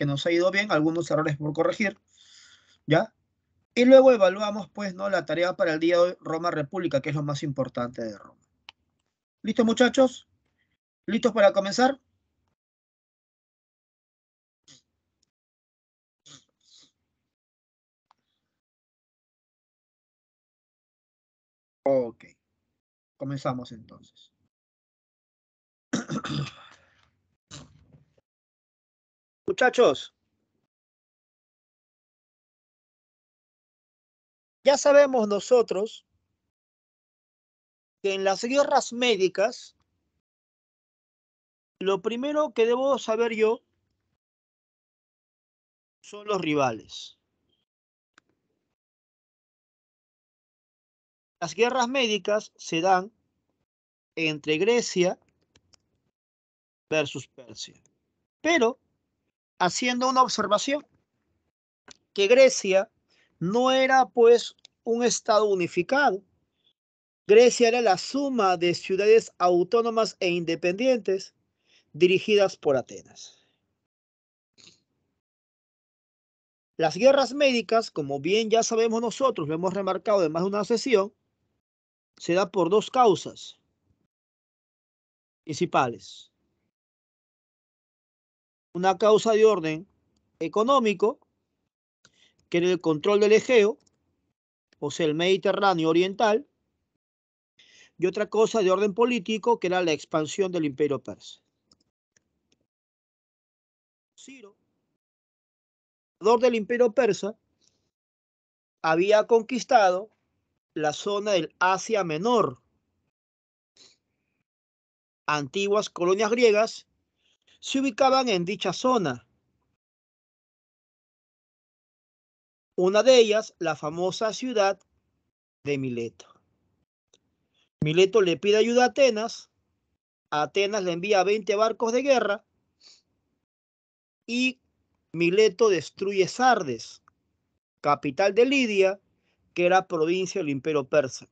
que nos ha ido bien, algunos errores por corregir, ¿ya? Y luego evaluamos, pues, ¿no? La tarea para el día de Roma República, que es lo más importante de Roma. ¿Listos, muchachos? ¿Listos para comenzar? Ok. Comenzamos entonces. Muchachos, ya sabemos nosotros que en las guerras médicas, lo primero que debo saber yo son los rivales. Las guerras médicas se dan entre Grecia versus Persia. Pero haciendo una observación, que Grecia no era pues un Estado unificado. Grecia era la suma de ciudades autónomas e independientes dirigidas por Atenas. Las guerras médicas, como bien ya sabemos nosotros, lo hemos remarcado en más de una sesión, se da por dos causas principales una causa de orden económico, que era el control del Egeo, o sea, el Mediterráneo Oriental, y otra cosa de orden político, que era la expansión del imperio persa. Ciro, emperador del imperio persa, había conquistado la zona del Asia Menor, antiguas colonias griegas se ubicaban en dicha zona. Una de ellas, la famosa ciudad de Mileto. Mileto le pide ayuda a Atenas, Atenas le envía 20 barcos de guerra y Mileto destruye Sardes, capital de Lidia, que era provincia del imperio persa.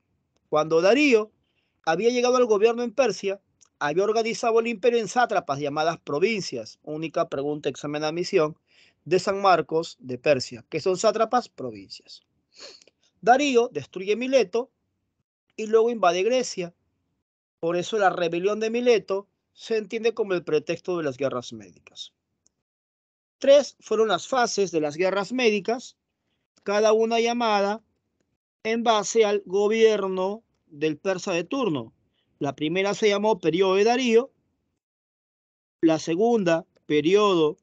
Cuando Darío había llegado al gobierno en Persia, había organizado el imperio en sátrapas llamadas provincias, única pregunta examen de admisión, de San Marcos de Persia, que son sátrapas provincias. Darío destruye Mileto y luego invade Grecia. Por eso la rebelión de Mileto se entiende como el pretexto de las guerras médicas. Tres fueron las fases de las guerras médicas, cada una llamada en base al gobierno del persa de turno, la primera se llamó periodo de Darío, la segunda periodo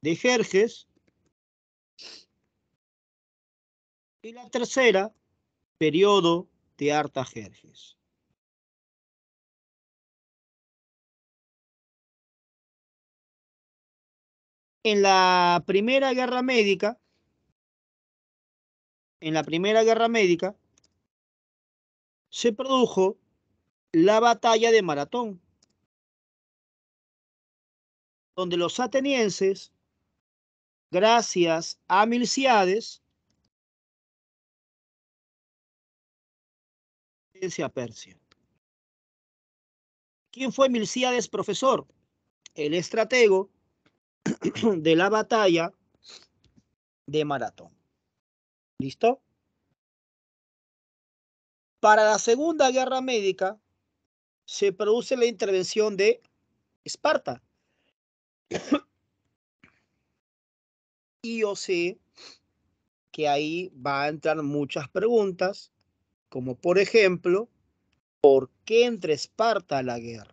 de Jerjes y la tercera periodo de Artajerjes. En la Primera Guerra Médica, en la Primera Guerra Médica, se produjo la batalla de Maratón, donde los atenienses, gracias a Milciades, a Persia. ¿Quién fue Milciades, profesor? El estratego de la batalla de Maratón. ¿Listo? Para la Segunda Guerra Médica, se produce la intervención de Esparta. y yo sé que ahí va a entrar muchas preguntas, como por ejemplo, ¿por qué entra Esparta a la guerra?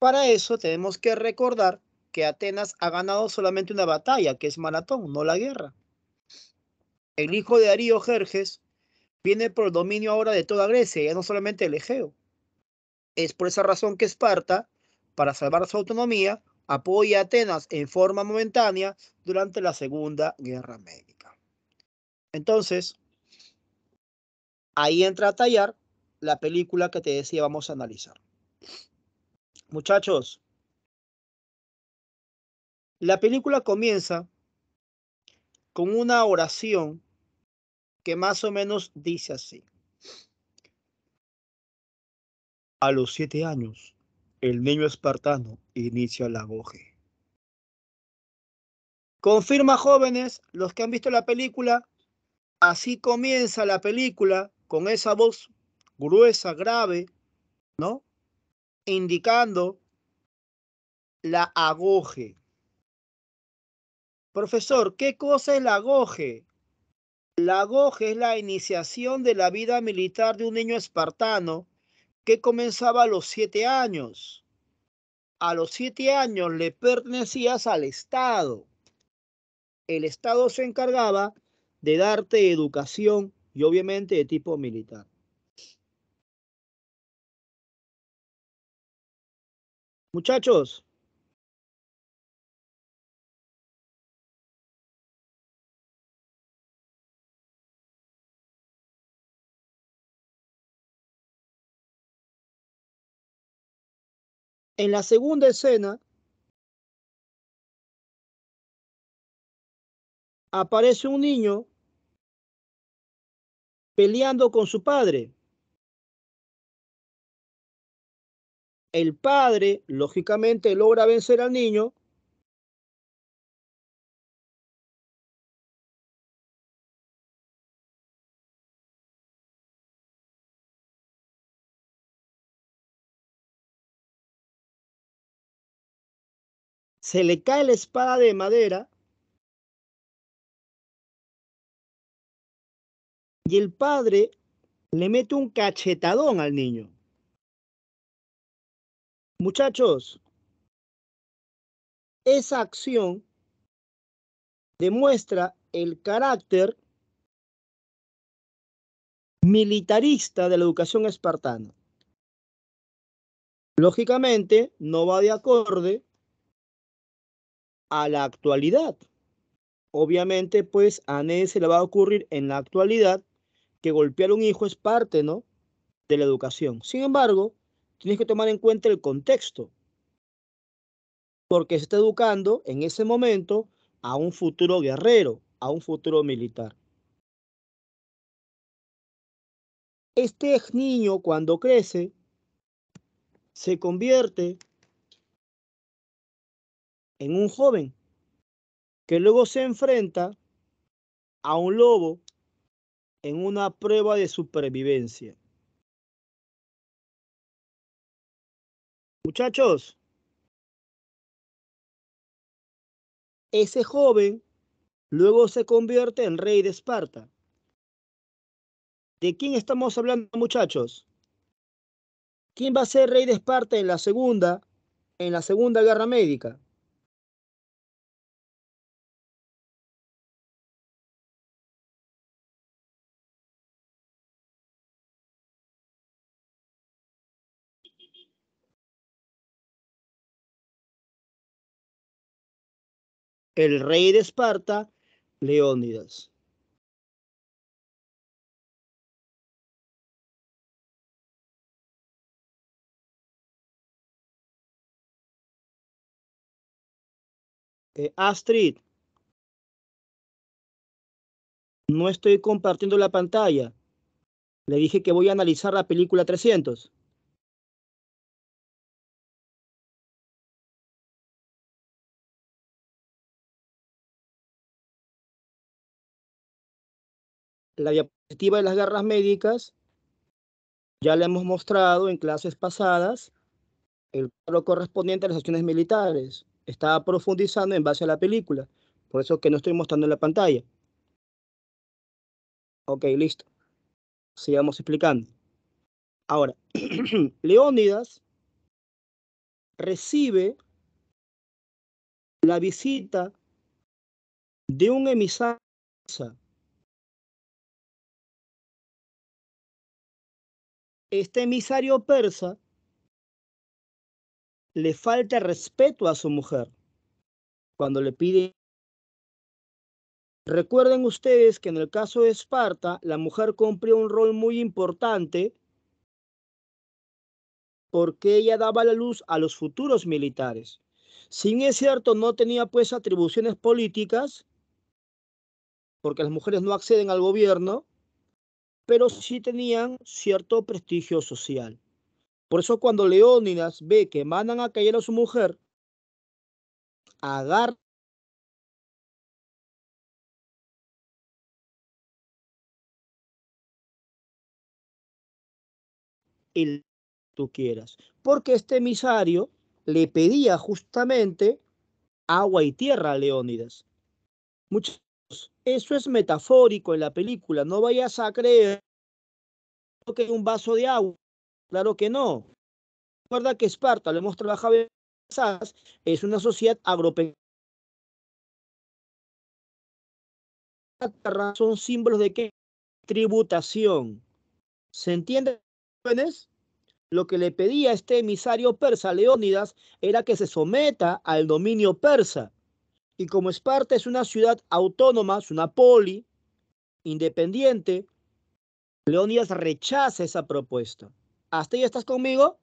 Para eso tenemos que recordar que Atenas ha ganado solamente una batalla, que es Maratón, no la guerra. El hijo de Arío, Jerjes viene por el dominio ahora de toda Grecia, ya no solamente el Egeo. Es por esa razón que Esparta, para salvar su autonomía, apoya a Atenas en forma momentánea durante la Segunda Guerra Médica. Entonces, ahí entra a tallar la película que te decía vamos a analizar. Muchachos, la película comienza con una oración que más o menos dice así. A los siete años, el niño espartano inicia el agoge. Confirma jóvenes, los que han visto la película, así comienza la película con esa voz gruesa, grave, ¿no? Indicando la agoge. Profesor, ¿qué cosa es la agoge? La GoG es la iniciación de la vida militar de un niño espartano que comenzaba a los siete años. A los siete años le pertenecías al Estado. El Estado se encargaba de darte educación y obviamente de tipo militar. Muchachos, En la segunda escena aparece un niño peleando con su padre. El padre, lógicamente, logra vencer al niño se le cae la espada de madera y el padre le mete un cachetadón al niño. Muchachos, esa acción demuestra el carácter militarista de la educación espartana. Lógicamente, no va de acorde a la actualidad. Obviamente, pues a nadie se le va a ocurrir en la actualidad que golpear a un hijo es parte, ¿no? De la educación. Sin embargo, tienes que tomar en cuenta el contexto, porque se está educando en ese momento a un futuro guerrero, a un futuro militar. Este niño cuando crece se convierte en un joven que luego se enfrenta a un lobo en una prueba de supervivencia. Muchachos, ese joven luego se convierte en rey de Esparta. ¿De quién estamos hablando, muchachos? ¿Quién va a ser rey de Esparta en la segunda, en la segunda guerra médica? el rey de Esparta, Leónidas. Eh, Astrid, no estoy compartiendo la pantalla. Le dije que voy a analizar la película 300. La diapositiva de las guerras médicas ya le hemos mostrado en clases pasadas, el cuadro correspondiente a las acciones militares. está profundizando en base a la película, por eso que no estoy mostrando en la pantalla. Ok, listo. Sigamos explicando. Ahora, Leónidas recibe la visita de un emisario este emisario persa le falta respeto a su mujer cuando le pide... Recuerden ustedes que en el caso de Esparta, la mujer cumplió un rol muy importante porque ella daba la luz a los futuros militares. Sin es cierto, no tenía pues atribuciones políticas, porque las mujeres no acceden al gobierno, pero sí tenían cierto prestigio social. Por eso cuando Leónidas ve que mandan a caer a su mujer, agarra el tú quieras, porque este emisario le pedía justamente agua y tierra a Leónidas. Muchas eso es metafórico en la película. No vayas a creer que es un vaso de agua. Claro que no. Recuerda que Esparta, lo hemos trabajado, es una sociedad agropecuaria. Son símbolos de qué? Tributación. ¿Se entiende, Lo que le pedía este emisario persa, Leónidas, era que se someta al dominio persa. Y como Esparta es una ciudad autónoma, es una poli, independiente, Leónidas rechaza esa propuesta. ¿Hasta ahí estás conmigo?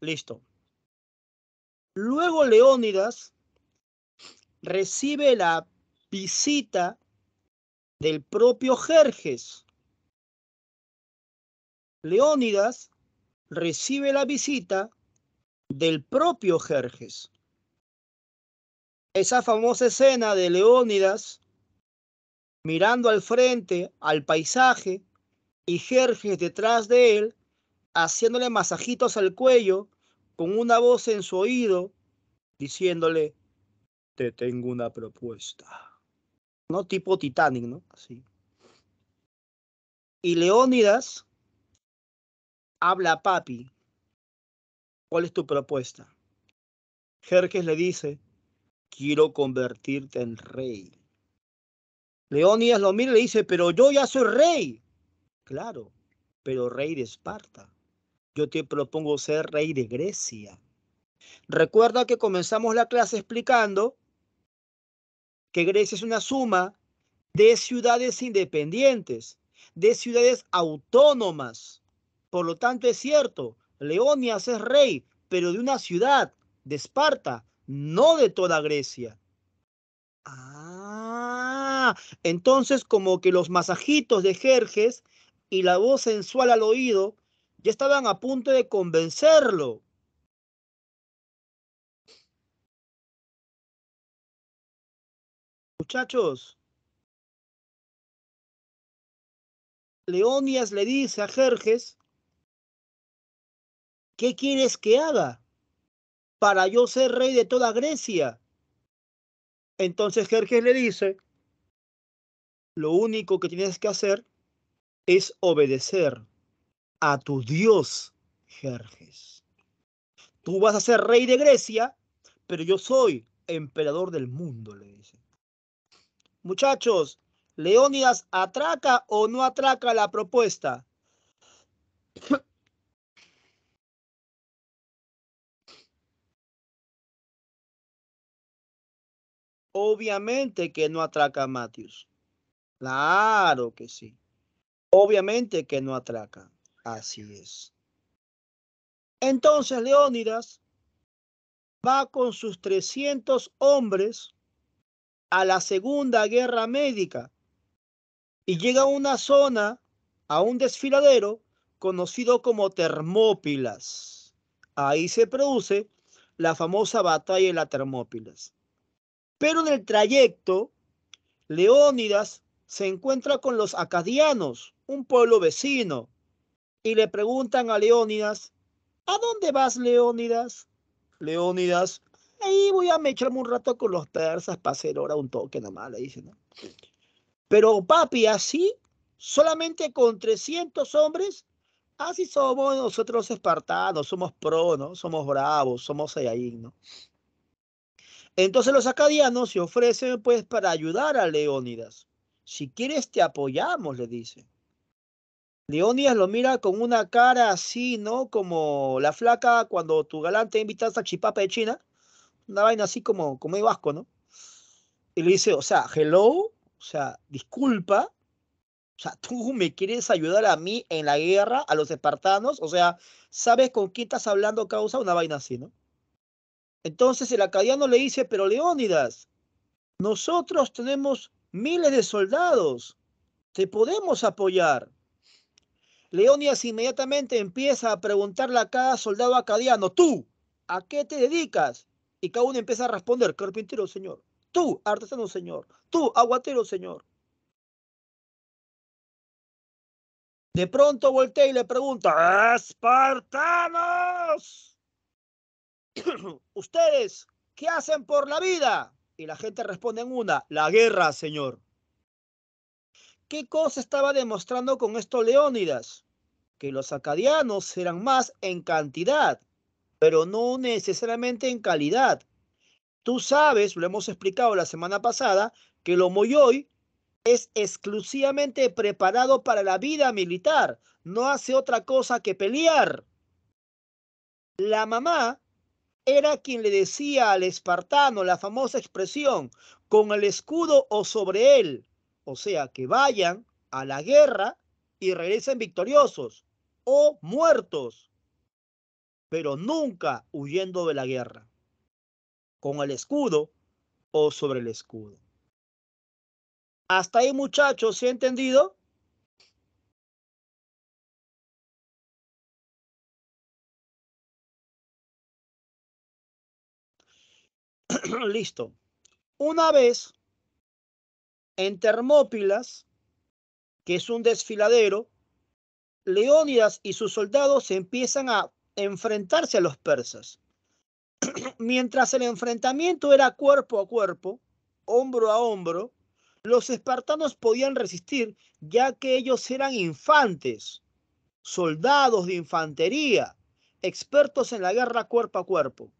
Listo. Luego Leónidas recibe la visita del propio Jerjes, Leónidas recibe la visita del propio Jerjes. Esa famosa escena de Leónidas mirando al frente, al paisaje, y Jerjes detrás de él, haciéndole masajitos al cuello, con una voz en su oído, diciéndole, te tengo una propuesta. ¿No? Tipo Titanic, ¿no? Así. Y Leónidas habla papi, ¿cuál es tu propuesta? Jerjes le dice, quiero convertirte en rey. Leónidas lo mira y le dice, pero yo ya soy rey. Claro, pero rey de Esparta. Yo te propongo ser rey de Grecia. Recuerda que comenzamos la clase explicando que Grecia es una suma de ciudades independientes, de ciudades autónomas. Por lo tanto, es cierto, Leonias es rey, pero de una ciudad, de Esparta, no de toda Grecia. Ah, entonces como que los masajitos de Jerjes y la voz sensual al oído ya estaban a punto de convencerlo. Muchachos, Leonias le dice a Jerjes ¿qué quieres que haga para yo ser rey de toda Grecia? Entonces Jerjes le dice, lo único que tienes que hacer es obedecer a tu Dios, Jerjes. Tú vas a ser rey de Grecia, pero yo soy emperador del mundo, le dice. Muchachos, Leónidas atraca o no atraca la propuesta. Obviamente que no atraca a Matius, Claro que sí. Obviamente que no atraca. Así es. Entonces Leónidas va con sus 300 hombres a la Segunda Guerra Médica y llega a una zona, a un desfiladero conocido como Termópilas. Ahí se produce la famosa batalla de la Termópilas. Pero en el trayecto, Leónidas se encuentra con los acadianos, un pueblo vecino, y le preguntan a Leónidas, ¿a dónde vas, Leónidas? Leónidas, ahí voy a echarme un rato con los persas para hacer ahora un toque nomás, le dice, ¿no? Pero papi, así, solamente con 300 hombres, así somos nosotros espartanos, somos pro, Somos bravos, somos ahí, ¿no? Entonces los acadianos se ofrecen pues para ayudar a Leónidas. Si quieres te apoyamos, le dice. Leónidas lo mira con una cara así, ¿no? Como la flaca cuando tu galante invita a chipapa de China. Una vaina así como, como de vasco, ¿no? Y le dice, o sea, hello, o sea, disculpa. O sea, tú me quieres ayudar a mí en la guerra, a los espartanos. O sea, ¿sabes con quién estás hablando, causa? Una vaina así, ¿no? Entonces el acadiano le dice, pero Leónidas, nosotros tenemos miles de soldados, te podemos apoyar. Leónidas inmediatamente empieza a preguntarle a cada soldado acadiano, tú, ¿a qué te dedicas? Y cada uno empieza a responder, carpintero, señor. Tú, artesano, señor. Tú, aguatero, señor. De pronto voltea y le pregunta, espartanos, ¿ustedes qué hacen por la vida? Y la gente responde en una, la guerra, señor. ¿Qué cosa estaba demostrando con esto Leónidas? Que los acadianos eran más en cantidad, pero no necesariamente en calidad. Tú sabes, lo hemos explicado la semana pasada, que lo Moyoy es exclusivamente preparado para la vida militar, no hace otra cosa que pelear. La mamá era quien le decía al espartano la famosa expresión, con el escudo o sobre él, o sea, que vayan a la guerra y regresen victoriosos o muertos, pero nunca huyendo de la guerra, con el escudo o sobre el escudo. Hasta ahí muchachos, ¿se ha entendido? Listo. Una vez en Termópilas, que es un desfiladero, Leónidas y sus soldados empiezan a enfrentarse a los persas. Mientras el enfrentamiento era cuerpo a cuerpo, hombro a hombro, los espartanos podían resistir ya que ellos eran infantes, soldados de infantería, expertos en la guerra cuerpo a cuerpo.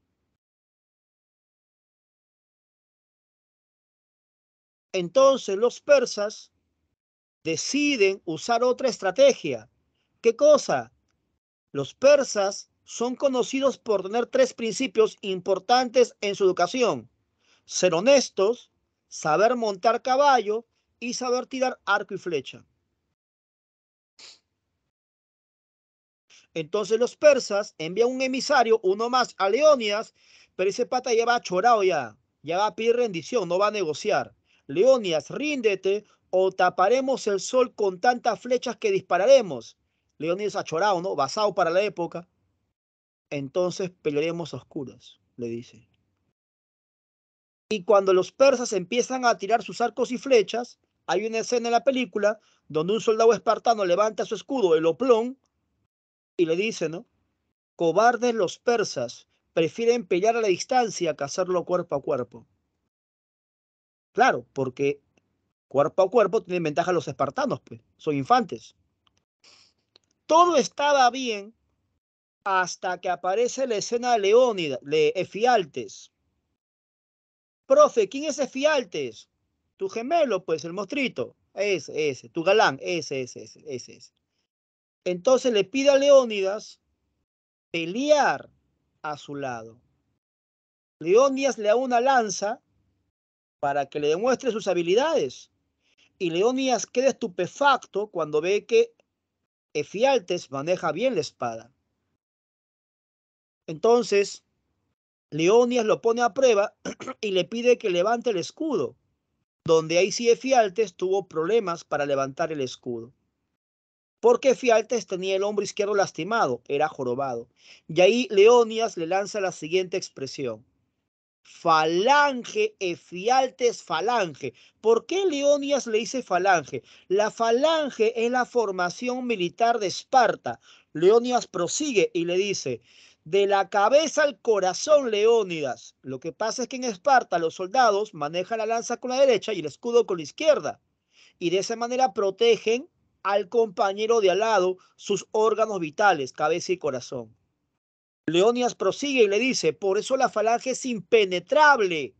Entonces los persas deciden usar otra estrategia. ¿Qué cosa? Los persas son conocidos por tener tres principios importantes en su educación. Ser honestos, saber montar caballo y saber tirar arco y flecha. Entonces los persas envían un emisario, uno más, a Leonias, pero ese pata ya va chorado ya, ya va a pedir rendición, no va a negociar. Leonias, ríndete o taparemos el sol con tantas flechas que dispararemos. ha chorado, ¿no? Basado para la época. Entonces pelearemos a oscuras, le dice. Y cuando los persas empiezan a tirar sus arcos y flechas, hay una escena en la película donde un soldado espartano levanta su escudo, el oplón, y le dice, ¿no? Cobardes los persas, prefieren pelear a la distancia que hacerlo cuerpo a cuerpo. Claro, porque cuerpo a cuerpo tienen ventaja los espartanos, pues, son infantes. Todo estaba bien hasta que aparece la escena de Leónidas, de Efialtes. Profe, ¿quién es Efialtes? Tu gemelo, pues, el mostrito. Ese, ese, tu galán, ese, ese, ese, ese. Entonces le pide a Leónidas pelear a su lado. Leónidas le da una lanza para que le demuestre sus habilidades. Y Leonias queda estupefacto cuando ve que Efialtes maneja bien la espada. Entonces, Leonias lo pone a prueba y le pide que levante el escudo, donde ahí sí Efialtes tuvo problemas para levantar el escudo. Porque Efialtes tenía el hombro izquierdo lastimado, era jorobado. Y ahí Leonias le lanza la siguiente expresión. Falange, Efialtes, Falange. ¿Por qué Leonidas le dice Falange? La Falange es la formación militar de Esparta. Leónidas prosigue y le dice, de la cabeza al corazón, Leónidas. Lo que pasa es que en Esparta los soldados manejan la lanza con la derecha y el escudo con la izquierda. Y de esa manera protegen al compañero de al lado sus órganos vitales, cabeza y corazón. Leónidas prosigue y le dice, por eso la falange es impenetrable.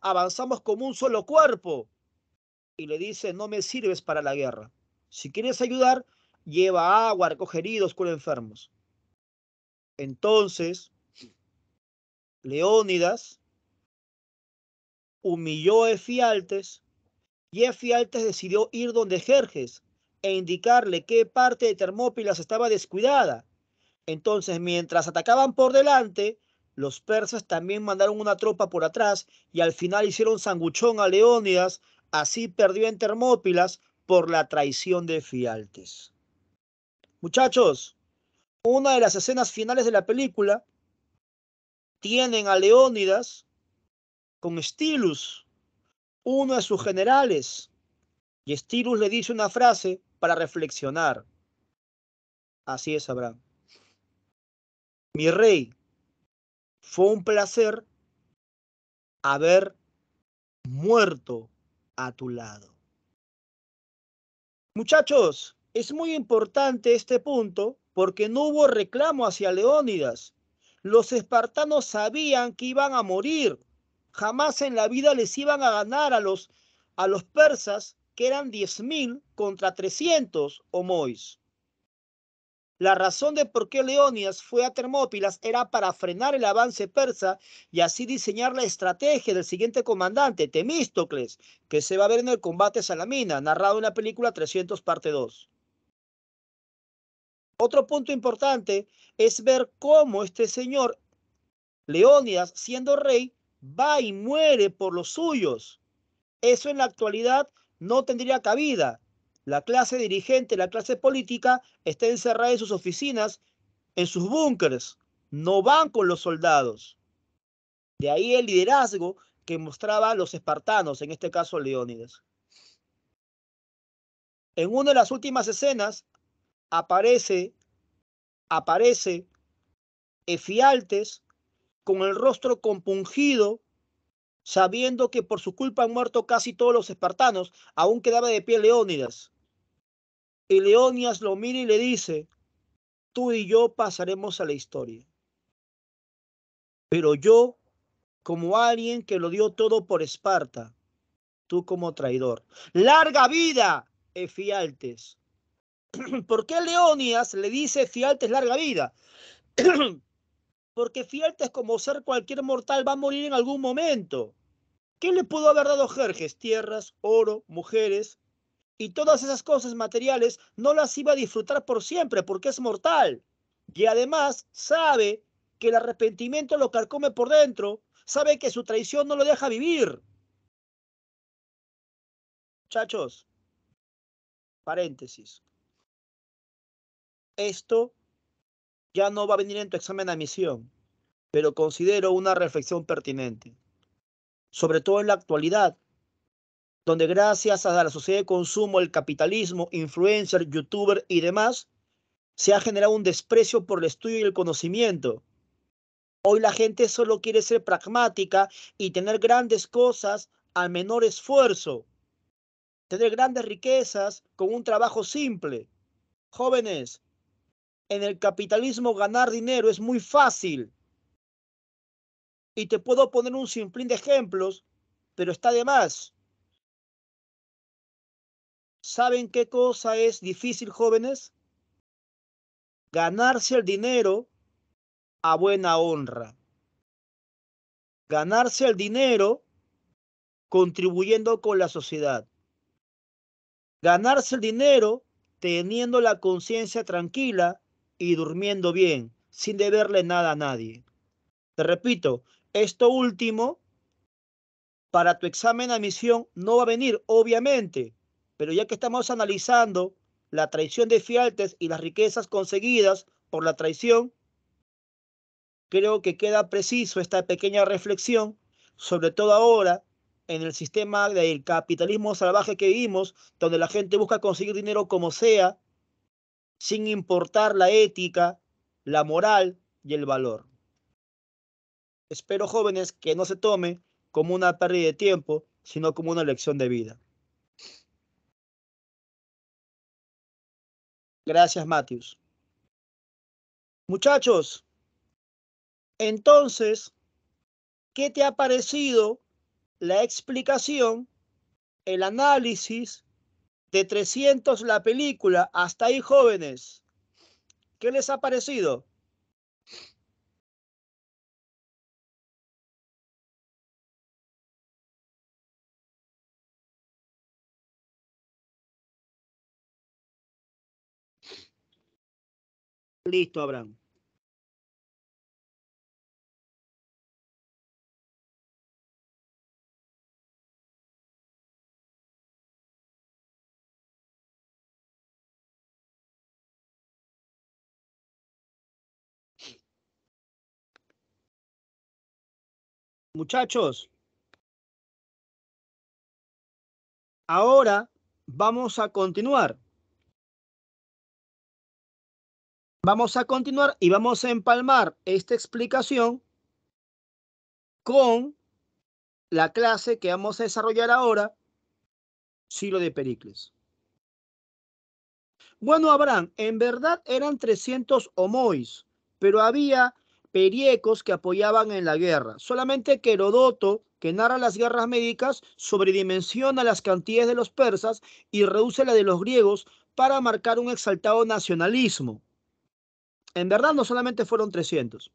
Avanzamos como un solo cuerpo. Y le dice, no me sirves para la guerra. Si quieres ayudar, lleva agua, recoge heridos, cura enfermos. Entonces, Leónidas humilló a Efialtes y Efialtes decidió ir donde Jerjes e indicarle qué parte de Termópilas estaba descuidada entonces, mientras atacaban por delante, los persas también mandaron una tropa por atrás y al final hicieron sanguchón a Leónidas, así perdió en Termópilas por la traición de Fialtes. Muchachos, una de las escenas finales de la película tienen a Leónidas con Stilus, uno de sus generales, y Stilus le dice una frase para reflexionar. Así es, Abraham. Mi rey, fue un placer haber muerto a tu lado. Muchachos, es muy importante este punto porque no hubo reclamo hacia Leónidas. Los espartanos sabían que iban a morir. Jamás en la vida les iban a ganar a los, a los persas, que eran 10.000 contra 300 homois. La razón de por qué Leónidas fue a Termópilas era para frenar el avance persa y así diseñar la estrategia del siguiente comandante, Temístocles, que se va a ver en el combate Salamina, narrado en la película 300 parte 2. Otro punto importante es ver cómo este señor, Leónidas, siendo rey, va y muere por los suyos. Eso en la actualidad no tendría cabida la clase dirigente, la clase política, está encerrada en sus oficinas, en sus búnkers, no van con los soldados. De ahí el liderazgo que mostraban los espartanos, en este caso Leónidas. En una de las últimas escenas aparece, aparece Efialtes con el rostro compungido, sabiendo que por su culpa han muerto casi todos los espartanos, aún quedaba de pie Leónidas. Y Leonias lo mira y le dice, tú y yo pasaremos a la historia. Pero yo, como alguien que lo dio todo por Esparta, tú como traidor. Larga vida, Efialtes. ¿Por qué Leonias le dice Efialtes larga vida? Porque Efialtes, como ser cualquier mortal, va a morir en algún momento. ¿Qué le pudo haber dado Jerjes? Tierras, oro, mujeres, y todas esas cosas materiales no las iba a disfrutar por siempre porque es mortal. Y además sabe que el arrepentimiento lo carcome por dentro, sabe que su traición no lo deja vivir. Chachos, paréntesis. Esto ya no va a venir en tu examen de admisión, pero considero una reflexión pertinente, sobre todo en la actualidad, donde gracias a la sociedad de consumo, el capitalismo, influencer, youtuber y demás, se ha generado un desprecio por el estudio y el conocimiento. Hoy la gente solo quiere ser pragmática y tener grandes cosas al menor esfuerzo, tener grandes riquezas con un trabajo simple. Jóvenes, en el capitalismo ganar dinero es muy fácil. Y te puedo poner un sinfín de ejemplos, pero está de más. ¿Saben qué cosa es difícil, jóvenes? Ganarse el dinero a buena honra. Ganarse el dinero contribuyendo con la sociedad. Ganarse el dinero teniendo la conciencia tranquila y durmiendo bien, sin deberle nada a nadie. Te repito, esto último para tu examen de misión no va a venir, obviamente, pero ya que estamos analizando la traición de Fialtes y las riquezas conseguidas por la traición, creo que queda preciso esta pequeña reflexión, sobre todo ahora en el sistema del capitalismo salvaje que vivimos, donde la gente busca conseguir dinero como sea, sin importar la ética, la moral y el valor. Espero jóvenes que no se tome como una pérdida de tiempo, sino como una lección de vida. Gracias, Matheus. Muchachos, entonces, ¿qué te ha parecido la explicación, el análisis de 300 la película hasta ahí jóvenes? ¿Qué les ha parecido? Listo, Abraham. Muchachos, ahora vamos a continuar. Vamos a continuar y vamos a empalmar esta explicación con la clase que vamos a desarrollar ahora, siglo de Pericles. Bueno, Abraham, en verdad eran 300 homois, pero había periecos que apoyaban en la guerra. Solamente que Herodoto, que narra las guerras médicas, sobredimensiona las cantidades de los persas y reduce la de los griegos para marcar un exaltado nacionalismo. En verdad no solamente fueron 300,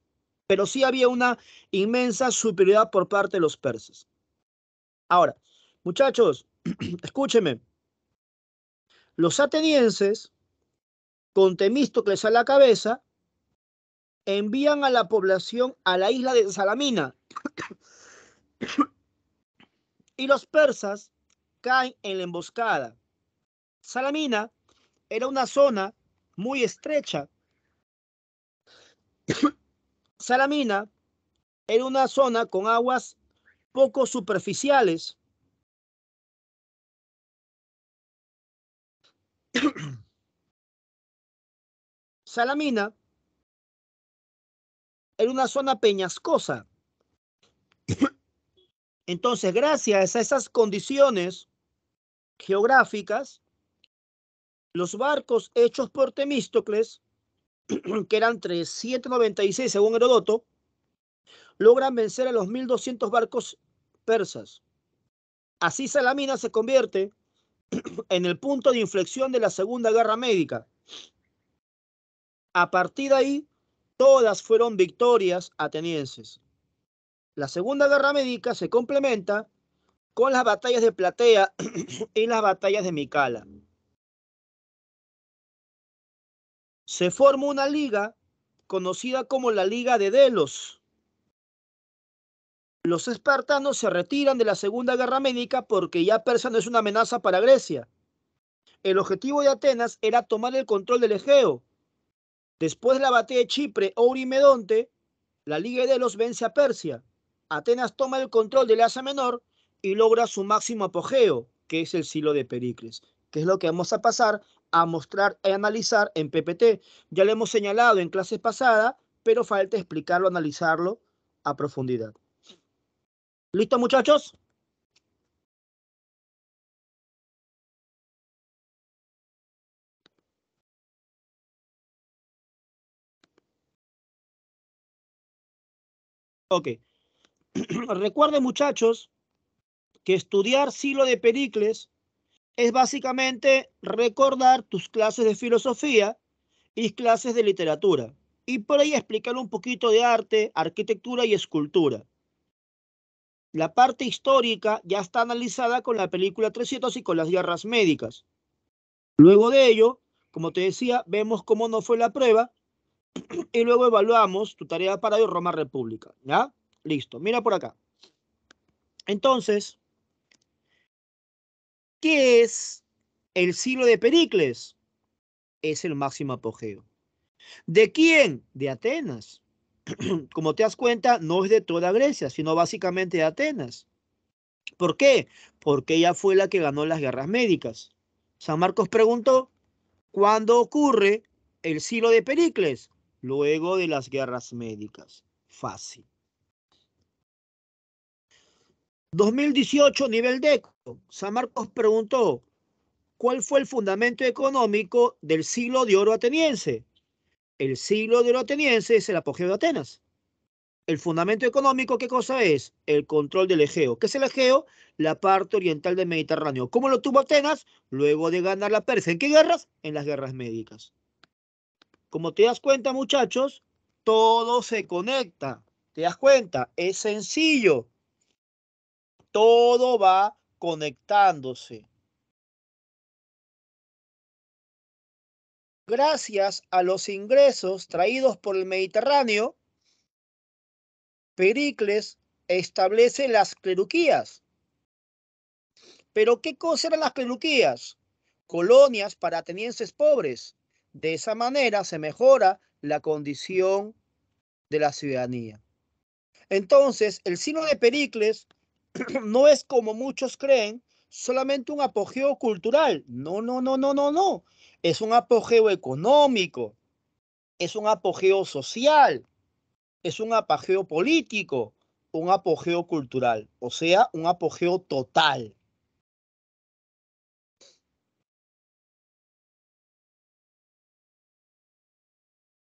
pero sí había una inmensa superioridad por parte de los persas. Ahora, muchachos, escúcheme. Los atenienses, con Temístocles a la cabeza, envían a la población a la isla de Salamina. y los persas caen en la emboscada. Salamina era una zona muy estrecha Salamina era una zona con aguas poco superficiales. Salamina era una zona peñascosa. Entonces, gracias a esas condiciones geográficas, los barcos hechos por Temístocles que eran 396 según Herodoto, logran vencer a los 1.200 barcos persas. Así Salamina se convierte en el punto de inflexión de la Segunda Guerra Médica. A partir de ahí, todas fueron victorias atenienses. La Segunda Guerra Médica se complementa con las batallas de Platea y las batallas de Micala. se forma una liga conocida como la Liga de Delos. Los espartanos se retiran de la Segunda Guerra Médica porque ya Persia no es una amenaza para Grecia. El objetivo de Atenas era tomar el control del Egeo. Después de la batalla de Chipre, Eurimedonte, la Liga de Delos vence a Persia. Atenas toma el control del Asia Menor y logra su máximo apogeo, que es el silo de Pericles, que es lo que vamos a pasar a mostrar y analizar en PPT. Ya lo hemos señalado en clases pasadas, pero falta explicarlo, analizarlo a profundidad. ¿Listo, muchachos? Ok. Recuerden, muchachos, que estudiar Silo de Pericles es básicamente recordar tus clases de filosofía y clases de literatura. Y por ahí explicar un poquito de arte, arquitectura y escultura. La parte histórica ya está analizada con la película 300 y con las guerras médicas. Luego de ello, como te decía, vemos cómo no fue la prueba y luego evaluamos tu tarea para la Roma República. ¿Ya? Listo, mira por acá. Entonces, ¿Qué es el siglo de Pericles? Es el máximo apogeo. ¿De quién? De Atenas. Como te das cuenta, no es de toda Grecia, sino básicamente de Atenas. ¿Por qué? Porque ella fue la que ganó las guerras médicas. San Marcos preguntó, ¿cuándo ocurre el siglo de Pericles? Luego de las guerras médicas. Fácil. 2018, nivel dec. San Marcos preguntó, ¿cuál fue el fundamento económico del siglo de oro ateniense? El siglo de oro ateniense es el apogeo de Atenas. El fundamento económico, ¿qué cosa es? El control del Egeo. ¿Qué es el Egeo? La parte oriental del Mediterráneo. ¿Cómo lo tuvo Atenas? Luego de ganar la Persia. ¿En qué guerras? En las guerras médicas. Como te das cuenta, muchachos, todo se conecta. ¿Te das cuenta? Es sencillo. Todo va conectándose. Gracias a los ingresos traídos por el Mediterráneo, Pericles establece las cleruquías. Pero ¿qué cosa eran las cleruquías? Colonias para atenienses pobres. De esa manera se mejora la condición de la ciudadanía. Entonces, el signo de Pericles no es como muchos creen, solamente un apogeo cultural. No, no, no, no, no, no. Es un apogeo económico, es un apogeo social, es un apogeo político, un apogeo cultural, o sea, un apogeo total.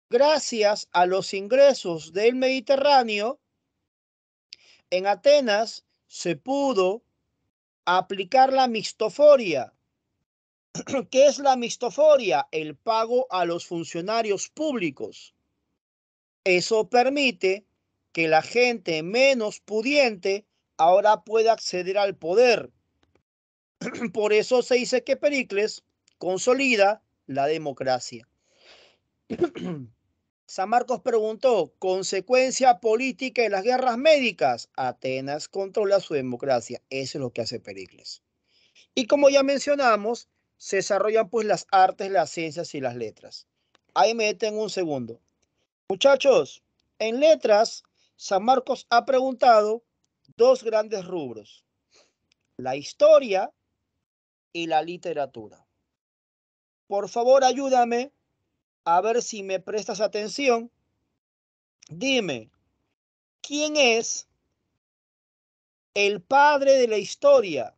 Gracias a los ingresos del Mediterráneo, en Atenas se pudo aplicar la mixtoforia. ¿Qué es la mixtoforia? El pago a los funcionarios públicos. Eso permite que la gente menos pudiente ahora pueda acceder al poder. Por eso se dice que Pericles consolida la democracia. San Marcos preguntó, consecuencia política de las guerras médicas. Atenas controla su democracia. Eso es lo que hace Pericles. Y como ya mencionamos, se desarrollan pues las artes, las ciencias y las letras. Ahí meten un segundo. Muchachos, en letras, San Marcos ha preguntado dos grandes rubros. La historia y la literatura. Por favor, ayúdame a ver si me prestas atención. Dime, ¿quién es el padre de la historia?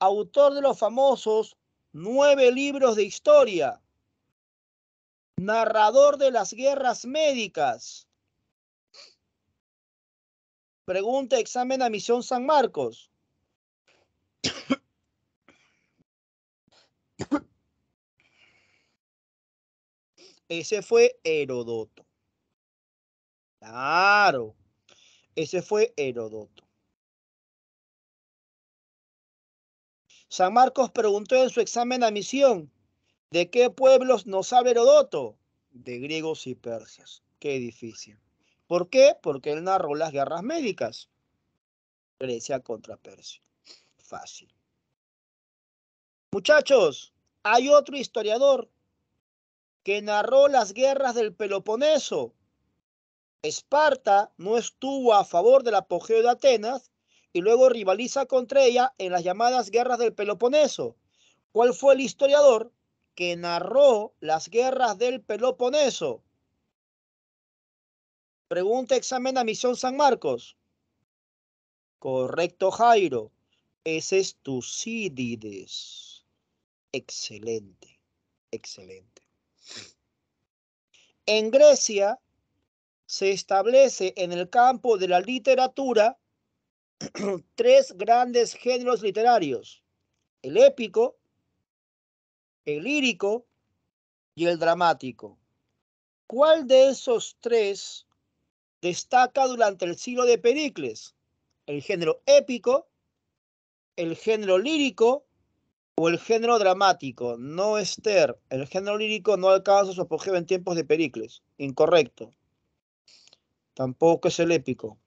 Autor de los famosos nueve libros de historia. Narrador de las guerras médicas. Pregunta, examen a misión San Marcos. Ese fue Herodoto. Claro. Ese fue Herodoto. San Marcos preguntó en su examen a misión, ¿de qué pueblos no sabe Herodoto? De griegos y persias. Qué difícil. ¿Por qué? Porque él narró las guerras médicas. Grecia contra Persia. Fácil. Muchachos, hay otro historiador que narró las guerras del Peloponeso. Esparta no estuvo a favor del apogeo de Atenas y luego rivaliza contra ella en las llamadas guerras del Peloponeso. ¿Cuál fue el historiador que narró las guerras del Peloponeso? Pregunta examen a Misión San Marcos. Correcto, Jairo. Ese es Tucídides. Excelente, excelente. En Grecia se establece en el campo de la literatura tres grandes géneros literarios, el épico, el lírico y el dramático. ¿Cuál de esos tres destaca durante el siglo de Pericles? El género épico, el género lírico o el género dramático, no Esther, el género lírico no alcanza su apogeo en tiempos de Pericles, incorrecto. Tampoco es el épico.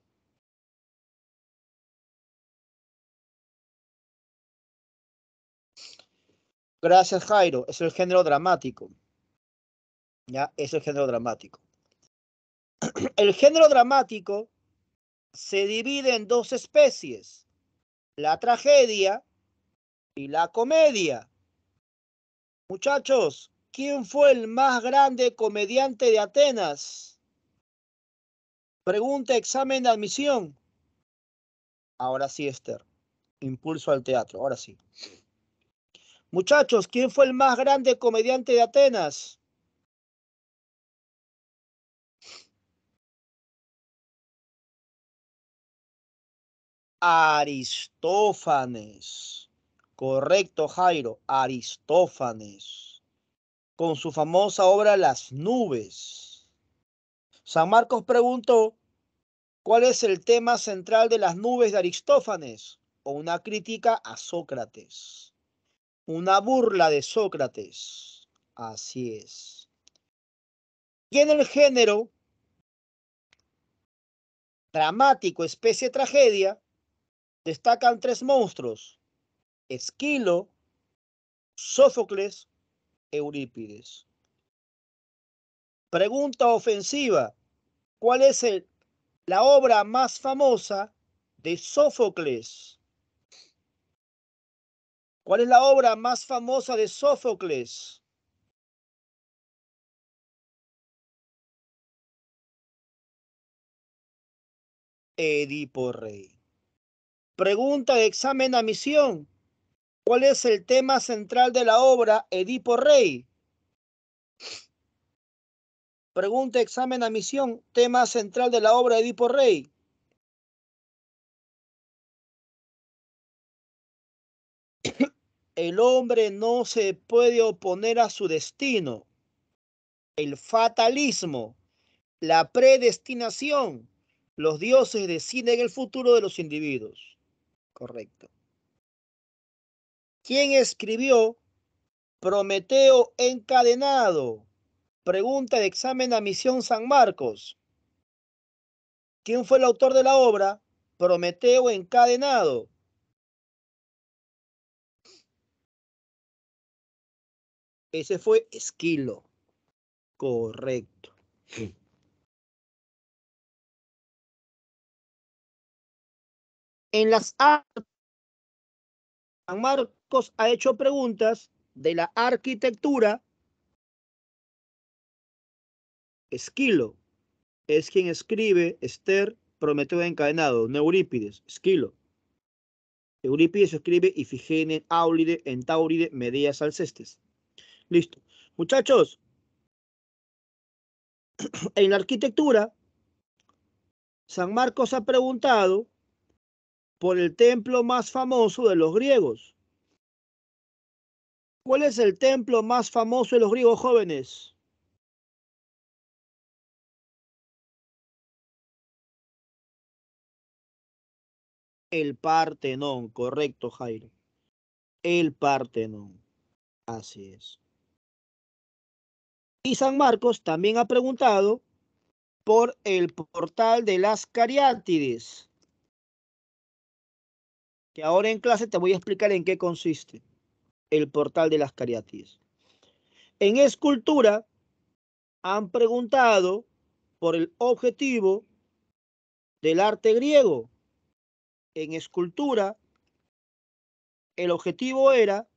Gracias, Jairo. Es el género dramático. Ya, es el género dramático. El género dramático se divide en dos especies. La tragedia, y la comedia. Muchachos, ¿quién fue el más grande comediante de Atenas? Pregunta, examen de admisión. Ahora sí, Esther. Impulso al teatro, ahora sí. Muchachos, ¿quién fue el más grande comediante de Atenas? Aristófanes. Correcto, Jairo. Aristófanes. Con su famosa obra Las nubes. San Marcos preguntó, ¿cuál es el tema central de las nubes de Aristófanes? O una crítica a Sócrates. Una burla de Sócrates. Así es. Y en el género dramático, especie de tragedia, destacan tres monstruos, Esquilo, Sófocles, Eurípides. Pregunta ofensiva. ¿Cuál es la obra más famosa de Sófocles? ¿Cuál es la obra más famosa de Sófocles? Edipo Rey. Pregunta de examen a misión. ¿Cuál es el tema central de la obra Edipo Rey? Pregunta, examen a misión. Tema central de la obra Edipo Rey. El hombre no se puede oponer a su destino. El fatalismo, la predestinación. Los dioses deciden el futuro de los individuos. Correcto. ¿Quién escribió Prometeo encadenado? Pregunta de examen a misión San Marcos. ¿Quién fue el autor de la obra? Prometeo encadenado. Ese fue Esquilo. Correcto. En las artes San Marcos ha hecho preguntas de la arquitectura. Esquilo es quien escribe Esther Prometeo encadenado, Neurípides, Eurípides, Esquilo. Eurípides escribe Ifigene, Aulide, Entauride, Medias, Alcestes. Listo. Muchachos, en la arquitectura, San Marcos ha preguntado por el templo más famoso de los griegos. ¿Cuál es el templo más famoso de los griegos jóvenes? El Partenón, correcto, Jairo. El Partenón. Así es. Y San Marcos también ha preguntado por el portal de las Cariátides que ahora en clase te voy a explicar en qué consiste el portal de las cariátides. En escultura han preguntado por el objetivo del arte griego. En escultura, el objetivo era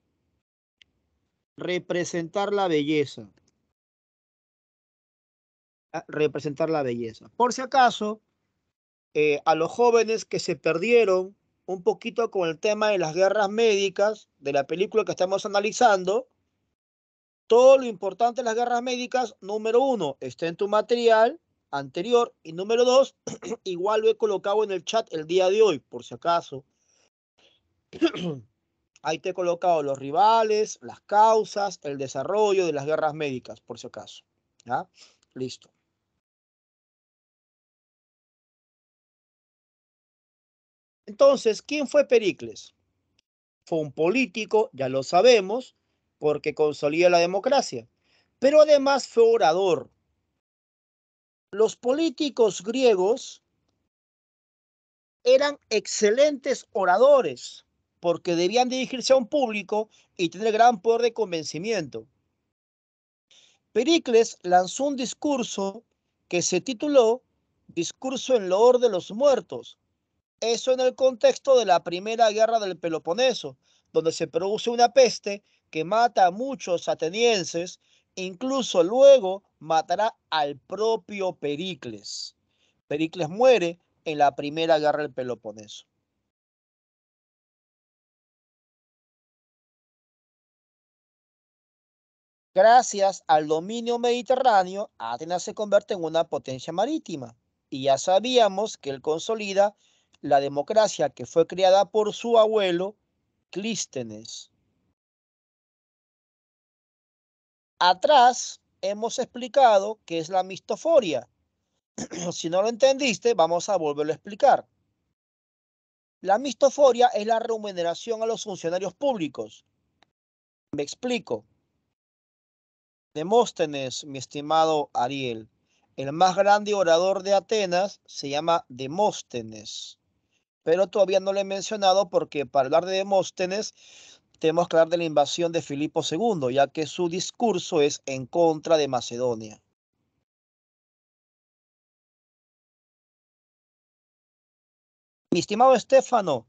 representar la belleza. Ah, representar la belleza. Por si acaso, eh, a los jóvenes que se perdieron un poquito con el tema de las guerras médicas de la película que estamos analizando. Todo lo importante de las guerras médicas, número uno, está en tu material anterior y número dos, igual lo he colocado en el chat el día de hoy, por si acaso. Ahí te he colocado los rivales, las causas, el desarrollo de las guerras médicas, por si acaso. ¿Ya? Listo. Entonces, ¿quién fue Pericles? Fue un político, ya lo sabemos, porque consolidó la democracia, pero además fue orador. Los políticos griegos eran excelentes oradores porque debían dirigirse a un público y tener gran poder de convencimiento. Pericles lanzó un discurso que se tituló Discurso en loor de los muertos, eso en el contexto de la Primera Guerra del Peloponeso, donde se produce una peste que mata a muchos atenienses, incluso luego matará al propio Pericles. Pericles muere en la Primera Guerra del Peloponeso. Gracias al dominio mediterráneo, Atenas se convierte en una potencia marítima y ya sabíamos que él consolida la democracia que fue creada por su abuelo, Clístenes. Atrás hemos explicado qué es la mistoforia. si no lo entendiste, vamos a volverlo a explicar. La mistoforia es la remuneración a los funcionarios públicos. Me explico. Demóstenes, mi estimado Ariel, el más grande orador de Atenas se llama Demóstenes pero todavía no lo he mencionado porque para hablar de Demóstenes tenemos que hablar de la invasión de Filipo II, ya que su discurso es en contra de Macedonia. Mi estimado Estefano,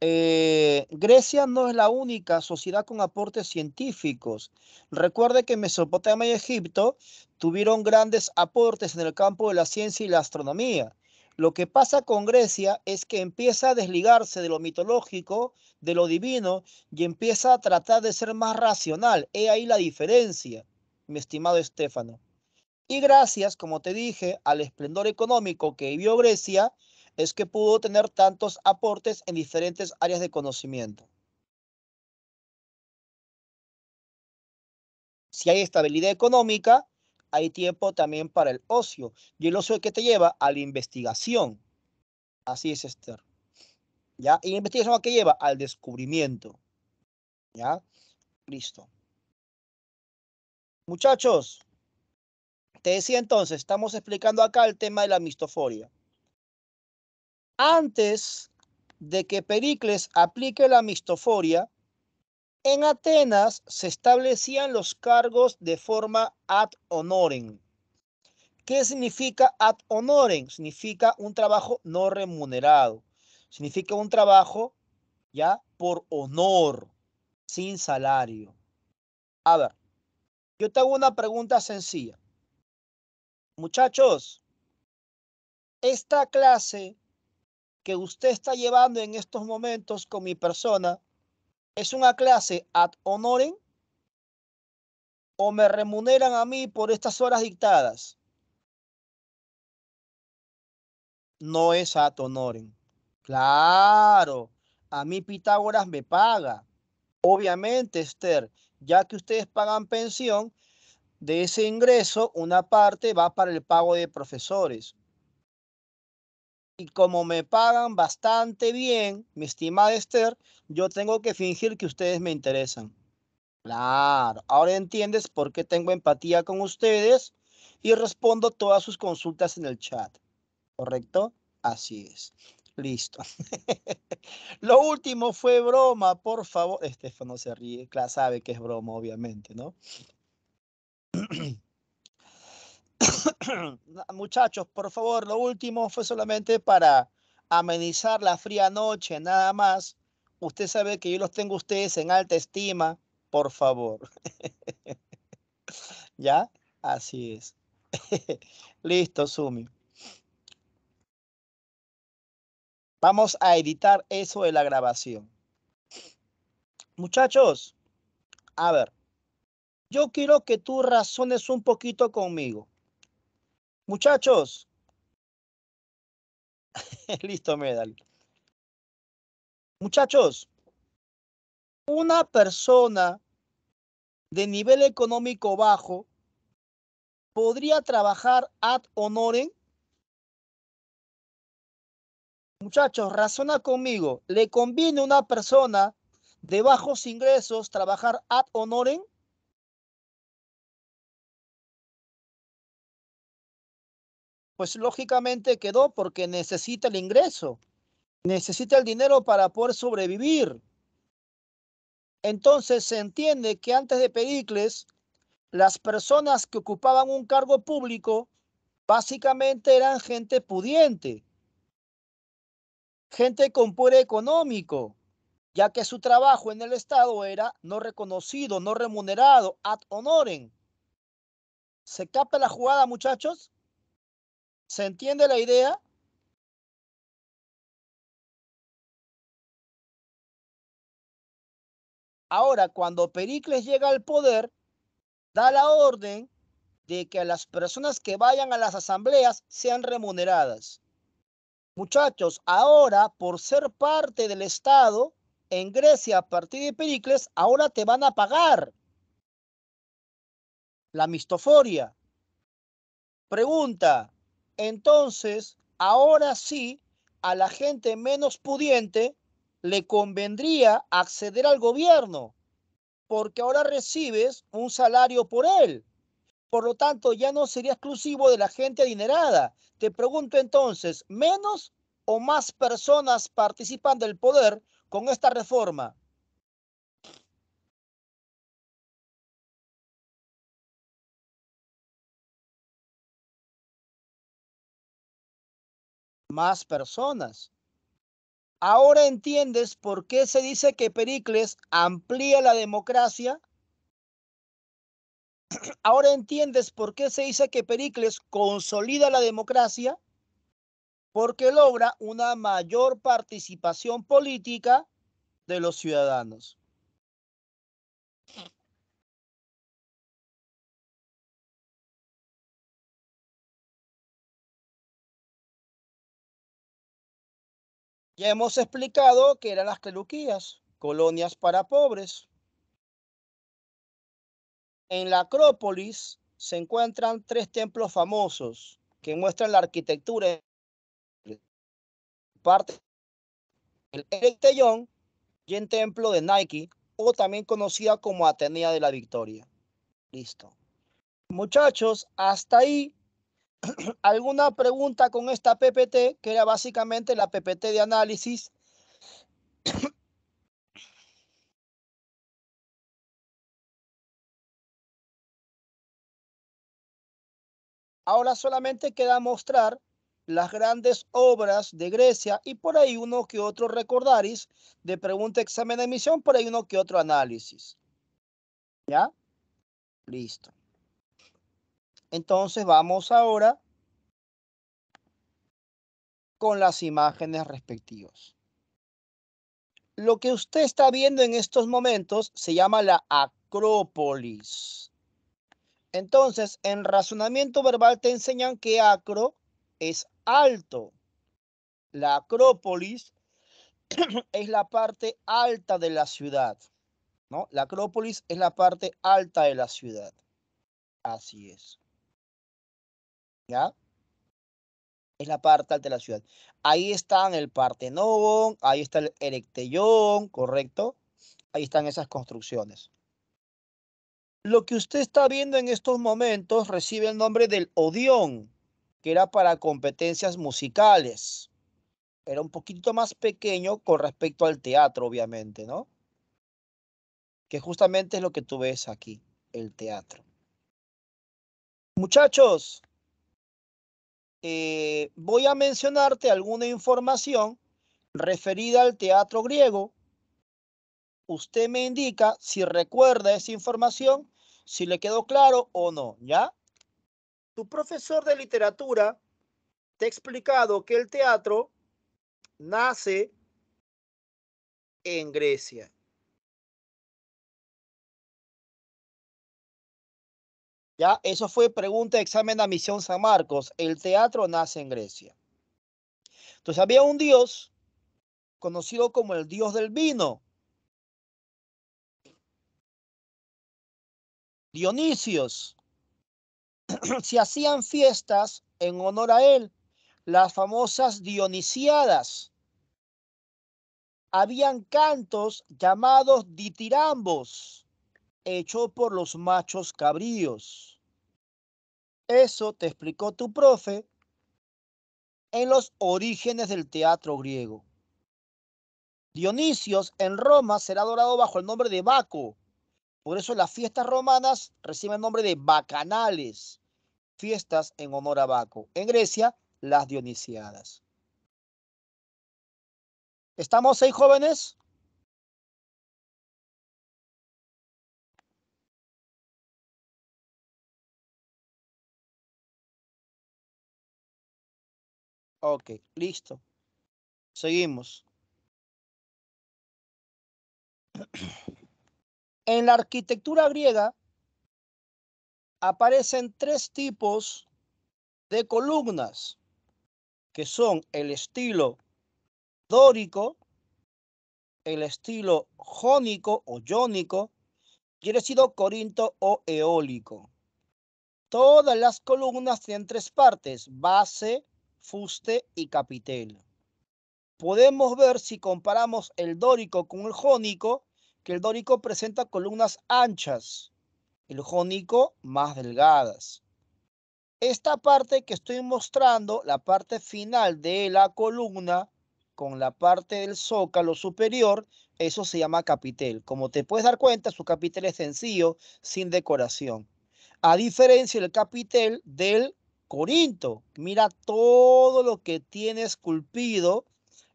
eh, Grecia no es la única sociedad con aportes científicos. Recuerde que Mesopotamia y Egipto tuvieron grandes aportes en el campo de la ciencia y la astronomía. Lo que pasa con Grecia es que empieza a desligarse de lo mitológico, de lo divino, y empieza a tratar de ser más racional. He ahí la diferencia, mi estimado Estefano. Y gracias, como te dije, al esplendor económico que vivió Grecia, es que pudo tener tantos aportes en diferentes áreas de conocimiento. Si hay estabilidad económica, hay tiempo también para el ocio. Y el ocio que te lleva a la investigación. Así es, Esther. ¿Ya? Y la investigación que lleva al descubrimiento. ¿Ya? Listo. Muchachos, te decía entonces, estamos explicando acá el tema de la mistoforia. Antes de que Pericles aplique la mistoforia, en Atenas se establecían los cargos de forma ad honorem. ¿Qué significa ad honorem? Significa un trabajo no remunerado. Significa un trabajo ya por honor, sin salario. A ver, yo te hago una pregunta sencilla. Muchachos, esta clase que usted está llevando en estos momentos con mi persona, ¿Es una clase ad honorem o me remuneran a mí por estas horas dictadas? No es ad honorem. Claro, a mí Pitágoras me paga. Obviamente, Esther, ya que ustedes pagan pensión, de ese ingreso una parte va para el pago de profesores. Y como me pagan bastante bien, mi estimada Esther, yo tengo que fingir que ustedes me interesan. Claro, ahora entiendes por qué tengo empatía con ustedes y respondo todas sus consultas en el chat. ¿Correcto? Así es. Listo. Lo último fue broma, por favor. Estefano se ríe, claro, sabe que es broma, obviamente, ¿no? Muchachos, por favor, lo último fue solamente para amenizar la fría noche, nada más. Usted sabe que yo los tengo a ustedes en alta estima, por favor. ¿Ya? Así es. Listo, Sumi. Vamos a editar eso de la grabación. Muchachos, a ver, yo quiero que tú razones un poquito conmigo. Muchachos. Listo, Medal. Muchachos, una persona de nivel económico bajo podría trabajar ad honorem. Muchachos, razona conmigo. ¿Le conviene a una persona de bajos ingresos trabajar ad honorem? pues lógicamente quedó porque necesita el ingreso, necesita el dinero para poder sobrevivir. Entonces se entiende que antes de Pericles, las personas que ocupaban un cargo público básicamente eran gente pudiente, gente con poder económico, ya que su trabajo en el Estado era no reconocido, no remunerado, ad honorem. ¿Se capa la jugada, muchachos? ¿Se entiende la idea? Ahora, cuando Pericles llega al poder, da la orden de que a las personas que vayan a las asambleas sean remuneradas. Muchachos, ahora por ser parte del Estado en Grecia a partir de Pericles, ahora te van a pagar la mistoforia. Pregunta, entonces ahora sí a la gente menos pudiente le convendría acceder al gobierno, porque ahora recibes un salario por él. Por lo tanto, ya no sería exclusivo de la gente adinerada. Te pregunto entonces, ¿menos o más personas participan del poder con esta reforma? más personas. Ahora entiendes por qué se dice que Pericles amplía la democracia. Ahora entiendes por qué se dice que Pericles consolida la democracia, porque logra una mayor participación política de los ciudadanos. Ya hemos explicado que eran las cleruquías, colonias para pobres. En la Acrópolis se encuentran tres templos famosos que muestran la arquitectura. Parte el Erectellón y el templo de Nike, o también conocida como Atenea de la Victoria. Listo. Muchachos, hasta ahí alguna pregunta con esta PPT, que era básicamente la PPT de análisis. Ahora solamente queda mostrar las grandes obras de Grecia y por ahí uno que otro recordaris de pregunta, examen, emisión, por ahí uno que otro análisis. ¿Ya? Listo. Entonces vamos ahora con las imágenes respectivas. Lo que usted está viendo en estos momentos se llama la acrópolis. Entonces, en razonamiento verbal te enseñan que acro es alto. La acrópolis es la parte alta de la ciudad. ¿no? La acrópolis es la parte alta de la ciudad. Así es. ¿ya? Es la parte alta de la ciudad. Ahí están el Partenón, ahí está el Erectellón, ¿correcto? Ahí están esas construcciones. Lo que usted está viendo en estos momentos recibe el nombre del Odión que era para competencias musicales. Era un poquito más pequeño con respecto al teatro, obviamente, ¿no? Que justamente es lo que tú ves aquí, el teatro. Muchachos, eh, voy a mencionarte alguna información referida al teatro griego. Usted me indica si recuerda esa información, si le quedó claro o no, ¿ya? Tu profesor de literatura te ha explicado que el teatro nace en Grecia. Eso fue pregunta de examen a misión San Marcos. El teatro nace en Grecia. Entonces había un dios conocido como el dios del vino. Dionisios. Se hacían fiestas en honor a él, las famosas dionisiadas. Habían cantos llamados ditirambos, hechos por los machos cabríos. Eso te explicó tu profe en los orígenes del teatro griego. Dionisios en Roma será adorado bajo el nombre de Baco. Por eso las fiestas romanas reciben el nombre de bacanales, fiestas en honor a Baco. En Grecia, las dionisiadas. ¿Estamos seis jóvenes? Ok, listo. Seguimos. En la arquitectura griega aparecen tres tipos de columnas, que son el estilo dórico, el estilo jónico o jónico y el estilo corinto o eólico. Todas las columnas tienen tres partes, base, fuste y capitel. Podemos ver si comparamos el dórico con el jónico, que el dórico presenta columnas anchas, el jónico más delgadas. Esta parte que estoy mostrando, la parte final de la columna con la parte del zócalo superior, eso se llama capitel. Como te puedes dar cuenta, su capitel es sencillo, sin decoración. A diferencia del capitel del Corinto. Mira todo lo que tiene esculpido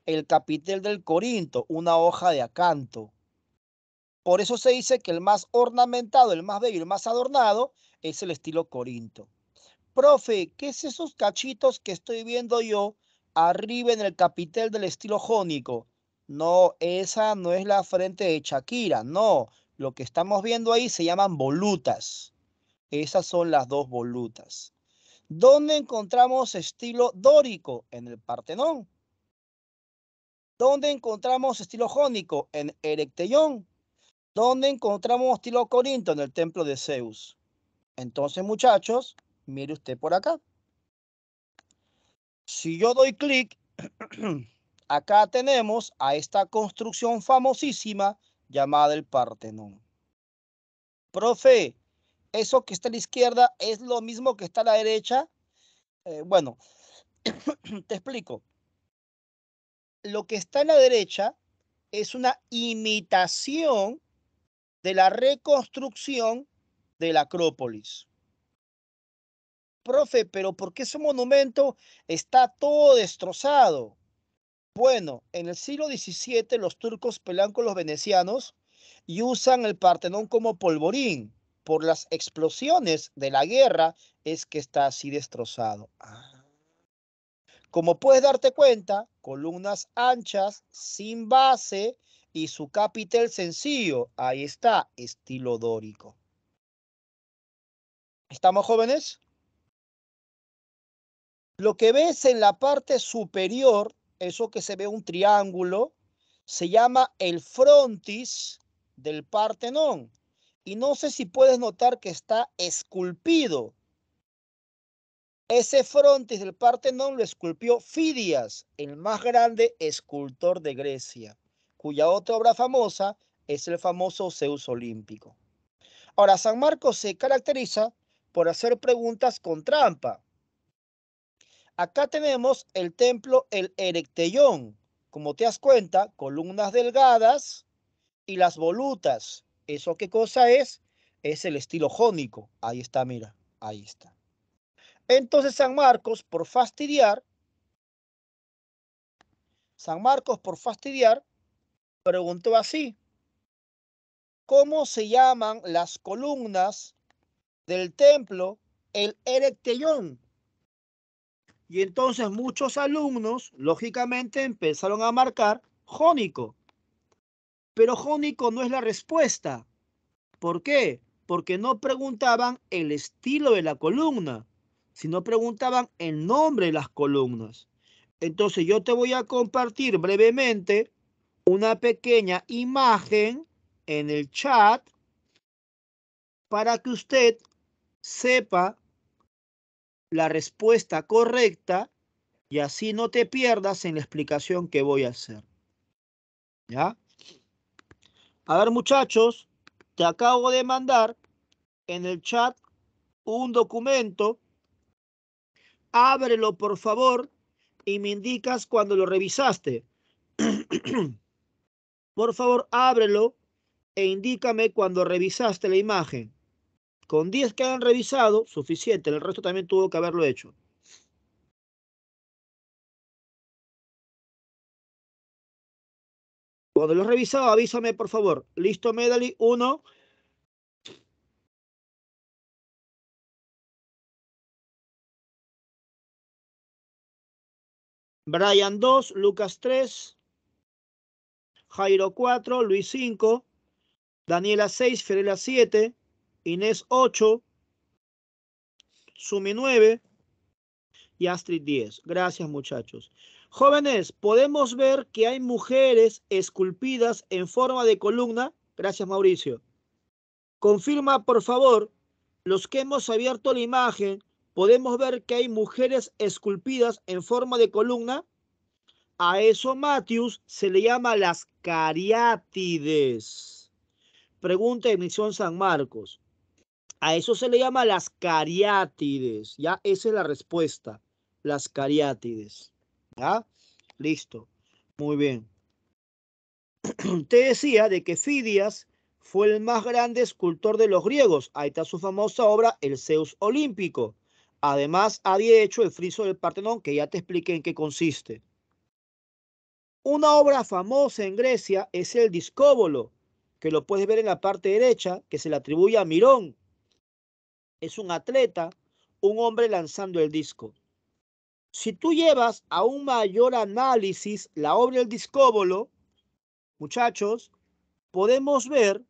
el capitel del Corinto, una hoja de acanto. Por eso se dice que el más ornamentado, el más bello, el más adornado es el estilo Corinto. Profe, ¿qué es esos cachitos que estoy viendo yo arriba en el capitel del estilo jónico? No, esa no es la frente de Shakira, no. Lo que estamos viendo ahí se llaman volutas. Esas son las dos volutas. ¿Dónde encontramos estilo dórico? En el Partenón. ¿Dónde encontramos estilo jónico? En Erecteión. ¿Dónde encontramos estilo corinto? En el templo de Zeus. Entonces, muchachos, mire usted por acá. Si yo doy clic, acá tenemos a esta construcción famosísima llamada el Partenón. Profe, eso que está a la izquierda es lo mismo que está a la derecha. Eh, bueno, te explico. Lo que está a la derecha es una imitación de la reconstrucción de la Acrópolis. Profe, pero ¿por qué ese monumento está todo destrozado? Bueno, en el siglo XVII los turcos pelean con los venecianos y usan el Partenón como polvorín por las explosiones de la guerra es que está así destrozado. Ah. Como puedes darte cuenta, columnas anchas, sin base y su capitel sencillo. Ahí está, estilo dórico. ¿Estamos jóvenes? Lo que ves en la parte superior, eso que se ve un triángulo, se llama el frontis del Partenón. Y no sé si puedes notar que está esculpido. Ese frontis del Partenón lo esculpió Fidias, el más grande escultor de Grecia, cuya otra obra famosa es el famoso Zeus Olímpico. Ahora, San Marcos se caracteriza por hacer preguntas con trampa. Acá tenemos el templo El Erectellón, como te das cuenta, columnas delgadas y las volutas. ¿Eso qué cosa es? Es el estilo jónico. Ahí está, mira, ahí está. Entonces San Marcos, por fastidiar, San Marcos, por fastidiar, preguntó así, ¿cómo se llaman las columnas del templo el Erectellón? Y entonces muchos alumnos, lógicamente, empezaron a marcar jónico. Pero jónico no es la respuesta. ¿Por qué? Porque no preguntaban el estilo de la columna, sino preguntaban el nombre de las columnas. Entonces yo te voy a compartir brevemente una pequeña imagen en el chat para que usted sepa la respuesta correcta y así no te pierdas en la explicación que voy a hacer. ¿Ya? A ver, muchachos, te acabo de mandar en el chat un documento. Ábrelo, por favor, y me indicas cuando lo revisaste. por favor, ábrelo e indícame cuando revisaste la imagen. Con 10 que han revisado, suficiente. El resto también tuvo que haberlo hecho. Cuando lo he revisado, avísame, por favor. Listo, Medali, 1, Brian 2, Lucas 3, Jairo 4, Luis 5, Daniela 6, Ferela 7, Inés 8, Sumi 9 y Astrid 10. Gracias muchachos. Jóvenes, podemos ver que hay mujeres esculpidas en forma de columna. Gracias, Mauricio. Confirma, por favor, los que hemos abierto la imagen, podemos ver que hay mujeres esculpidas en forma de columna. A eso, Matius, se le llama las cariátides. Pregunta de Misión San Marcos. A eso se le llama las cariátides. Ya esa es la respuesta. Las cariátides. ¿Ah? Listo. Muy bien. Te decía de que Fidias fue el más grande escultor de los griegos. Ahí está su famosa obra, El Zeus Olímpico. Además, había hecho el friso del Partenón, que ya te expliqué en qué consiste. Una obra famosa en Grecia es el Discóbolo, que lo puedes ver en la parte derecha, que se le atribuye a Mirón. Es un atleta, un hombre lanzando el disco. Si tú llevas a un mayor análisis la obra del discóbolo, muchachos, podemos ver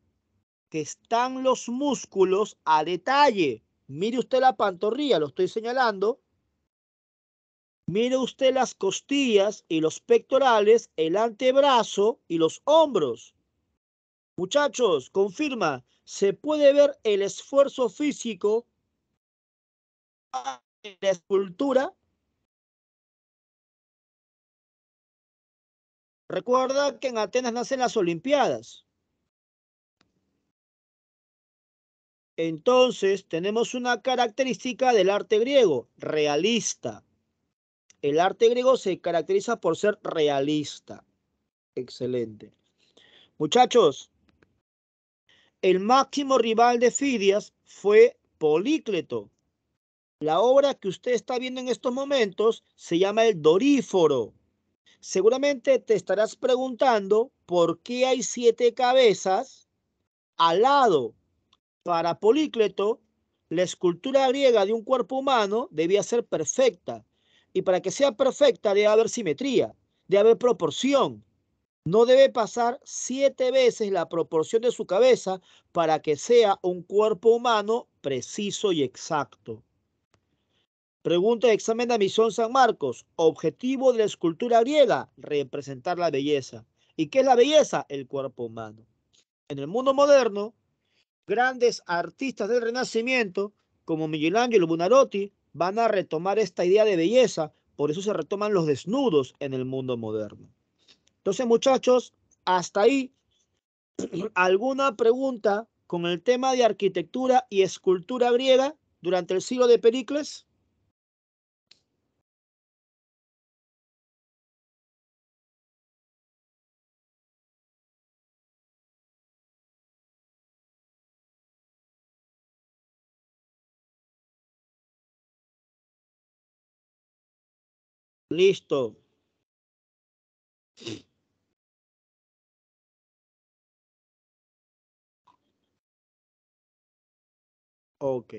que están los músculos a detalle. Mire usted la pantorrilla, lo estoy señalando. Mire usted las costillas y los pectorales, el antebrazo y los hombros. Muchachos, confirma, se puede ver el esfuerzo físico en la escultura Recuerda que en Atenas nacen las Olimpiadas. Entonces, tenemos una característica del arte griego, realista. El arte griego se caracteriza por ser realista. Excelente. Muchachos, el máximo rival de Fidias fue Polícleto. La obra que usted está viendo en estos momentos se llama El Doríforo. Seguramente te estarás preguntando por qué hay siete cabezas al lado. Para Polícleto, la escultura griega de un cuerpo humano debía ser perfecta. Y para que sea perfecta debe haber simetría, debe haber proporción. No debe pasar siete veces la proporción de su cabeza para que sea un cuerpo humano preciso y exacto. Pregunta de examen de Misión San Marcos. Objetivo de la escultura griega, representar la belleza. ¿Y qué es la belleza? El cuerpo humano. En el mundo moderno, grandes artistas del Renacimiento, como Miguel Ángel Bunarotti, van a retomar esta idea de belleza. Por eso se retoman los desnudos en el mundo moderno. Entonces, muchachos, hasta ahí. ¿Alguna pregunta con el tema de arquitectura y escultura griega durante el siglo de Pericles? Listo. Ok.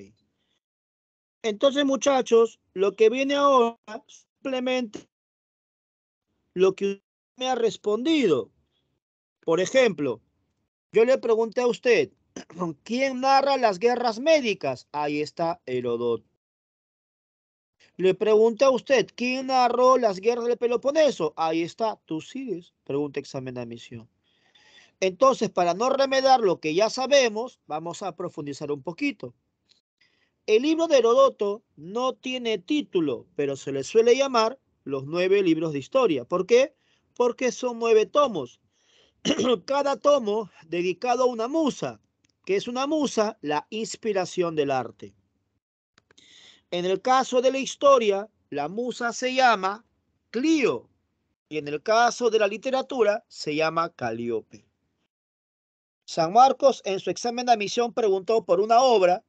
Entonces, muchachos, lo que viene ahora simplemente lo que usted me ha respondido. Por ejemplo, yo le pregunté a usted, ¿quién narra las guerras médicas? Ahí está Herodoto. Le pregunté a usted, ¿quién narró las guerras del Peloponeso? Ahí está, tú sigues. Pregunta examen de admisión. Entonces, para no remedar lo que ya sabemos, vamos a profundizar un poquito. El libro de Herodoto no tiene título, pero se le suele llamar los nueve libros de historia. ¿Por qué? Porque son nueve tomos. Cada tomo dedicado a una musa, que es una musa, la inspiración del arte. En el caso de la historia, la musa se llama Clio y en el caso de la literatura se llama Caliope. San Marcos en su examen de admisión preguntó por una obra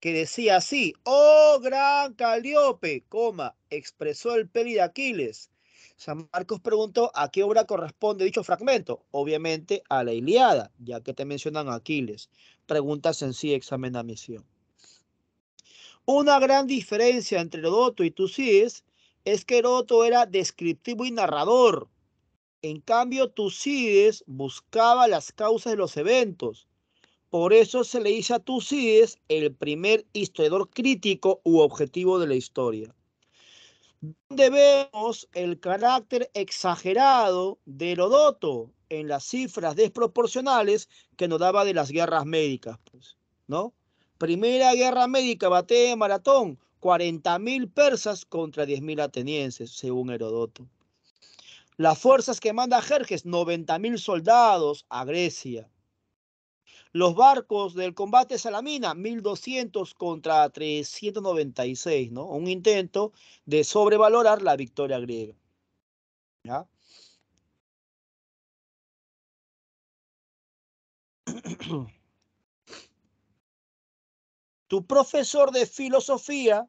que decía así, oh gran Caliope, coma, expresó el peli de Aquiles. San Marcos preguntó a qué obra corresponde dicho fragmento, obviamente a la Iliada, ya que te mencionan a Aquiles. Pregunta sencilla, examen de admisión. Una gran diferencia entre Herodoto y Tucídides es que Herodoto era descriptivo y narrador. En cambio, Tucídides buscaba las causas de los eventos. Por eso se le dice a Tucídides el primer historiador crítico u objetivo de la historia. Donde vemos el carácter exagerado de Herodoto en las cifras desproporcionales que nos daba de las guerras médicas, pues, ¿no? Primera Guerra Médica, bate de Maratón, 40.000 persas contra 10.000 atenienses, según Herodoto. Las fuerzas que manda Jerjes, 90.000 soldados a Grecia. Los barcos del combate Salamina, 1.200 contra 396, ¿no? Un intento de sobrevalorar la victoria griega. ¿Ya? tu profesor de filosofía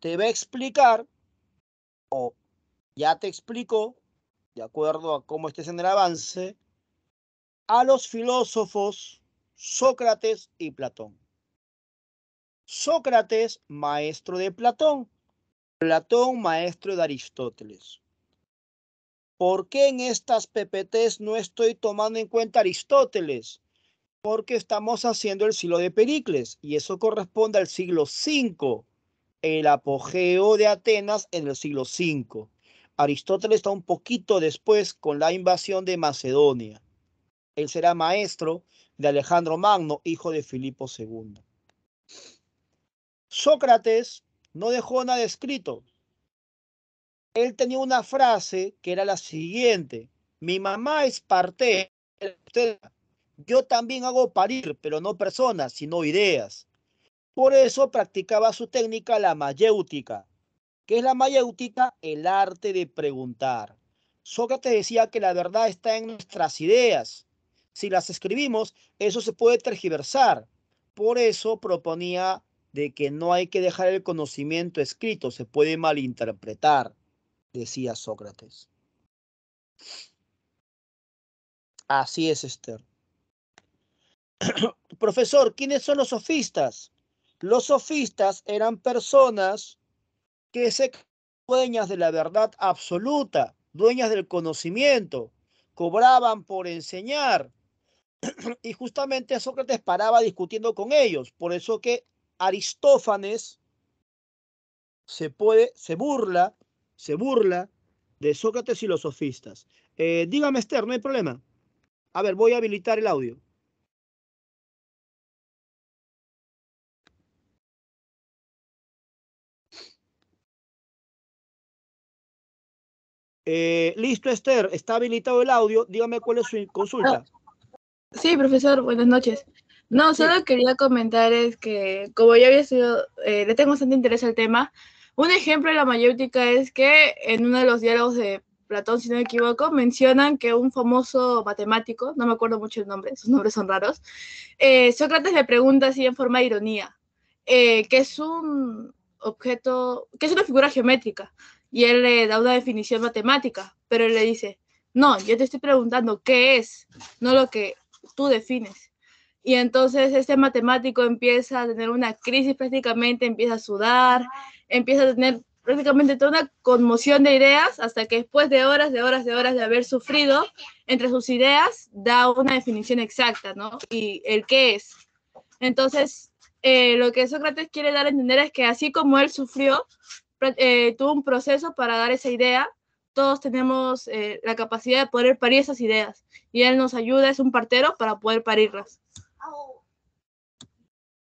te va a explicar, o ya te explicó, de acuerdo a cómo estés en el avance, a los filósofos Sócrates y Platón. Sócrates, maestro de Platón. Platón, maestro de Aristóteles. ¿Por qué en estas PPTs no estoy tomando en cuenta Aristóteles? porque estamos haciendo el siglo de Pericles y eso corresponde al siglo V, el apogeo de Atenas en el siglo V. Aristóteles está un poquito después con la invasión de Macedonia. Él será maestro de Alejandro Magno, hijo de Filipo II. Sócrates no dejó nada escrito. Él tenía una frase que era la siguiente, mi mamá es parte yo también hago parir, pero no personas, sino ideas. Por eso practicaba su técnica la mayéutica. ¿Qué es la mayéutica? El arte de preguntar. Sócrates decía que la verdad está en nuestras ideas. Si las escribimos, eso se puede tergiversar. Por eso proponía de que no hay que dejar el conocimiento escrito, se puede malinterpretar, decía Sócrates. Así es, Esther. Profesor, ¿quiénes son los sofistas? Los sofistas eran personas que se dueñas de la verdad absoluta, dueñas del conocimiento, cobraban por enseñar. Y justamente Sócrates paraba discutiendo con ellos. Por eso que Aristófanes se puede, se burla, se burla de Sócrates y los sofistas. Eh, dígame, Esther, no hay problema. A ver, voy a habilitar el audio. Eh, listo, Esther, está habilitado el audio. Dígame cuál es su consulta. Ah, sí, profesor, buenas noches. No, solo quería comentar es que, como yo había sido, eh, le tengo bastante interés al tema. Un ejemplo de la mayéutica es que en uno de los diálogos de Platón, si no me equivoco, mencionan que un famoso matemático, no me acuerdo mucho el nombre, sus nombres son raros, eh, Sócrates le pregunta así en forma de ironía, que es un objeto, que es una figura geométrica y él le da una definición matemática, pero él le dice, no, yo te estoy preguntando qué es, no lo que tú defines. Y entonces este matemático empieza a tener una crisis prácticamente, empieza a sudar, empieza a tener prácticamente toda una conmoción de ideas hasta que después de horas, de horas, de horas de haber sufrido, entre sus ideas da una definición exacta, ¿no? Y el qué es. Entonces, eh, lo que Sócrates quiere dar a entender es que así como él sufrió, eh, tuvo un proceso para dar esa idea. Todos tenemos eh, la capacidad de poder parir esas ideas y él nos ayuda, es un partero para poder parirlas.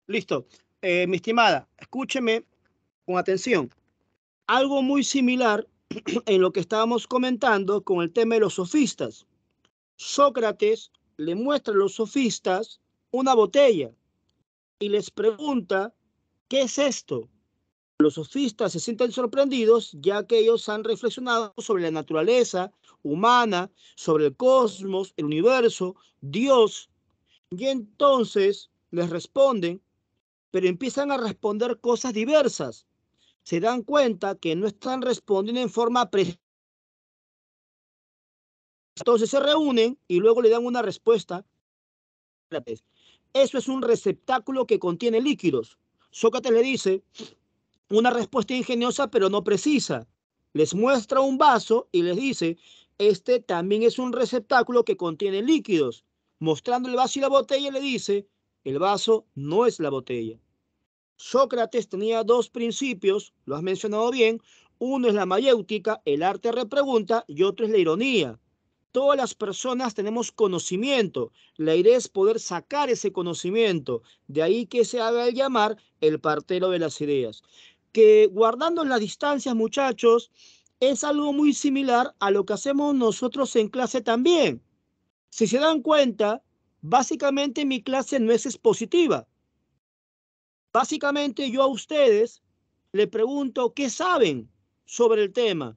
Listo. Eh, mi estimada, escúcheme con atención. Algo muy similar en lo que estábamos comentando con el tema de los sofistas. Sócrates le muestra a los sofistas una botella y les pregunta, ¿qué es esto? Los sofistas se sienten sorprendidos ya que ellos han reflexionado sobre la naturaleza humana, sobre el cosmos, el universo, Dios, y entonces les responden, pero empiezan a responder cosas diversas. Se dan cuenta que no están respondiendo en forma precisa. Entonces se reúnen y luego le dan una respuesta. Eso es un receptáculo que contiene líquidos. Sócrates le dice, una respuesta ingeniosa pero no precisa. Les muestra un vaso y les dice, este también es un receptáculo que contiene líquidos. Mostrando el vaso y la botella le dice, el vaso no es la botella. Sócrates tenía dos principios, lo has mencionado bien. Uno es la mayéutica, el arte repregunta, y otro es la ironía. Todas las personas tenemos conocimiento. La idea es poder sacar ese conocimiento. De ahí que se haga el llamar el partero de las ideas que guardando las distancias, muchachos, es algo muy similar a lo que hacemos nosotros en clase también. Si se dan cuenta, básicamente mi clase no es expositiva. Básicamente yo a ustedes le pregunto qué saben sobre el tema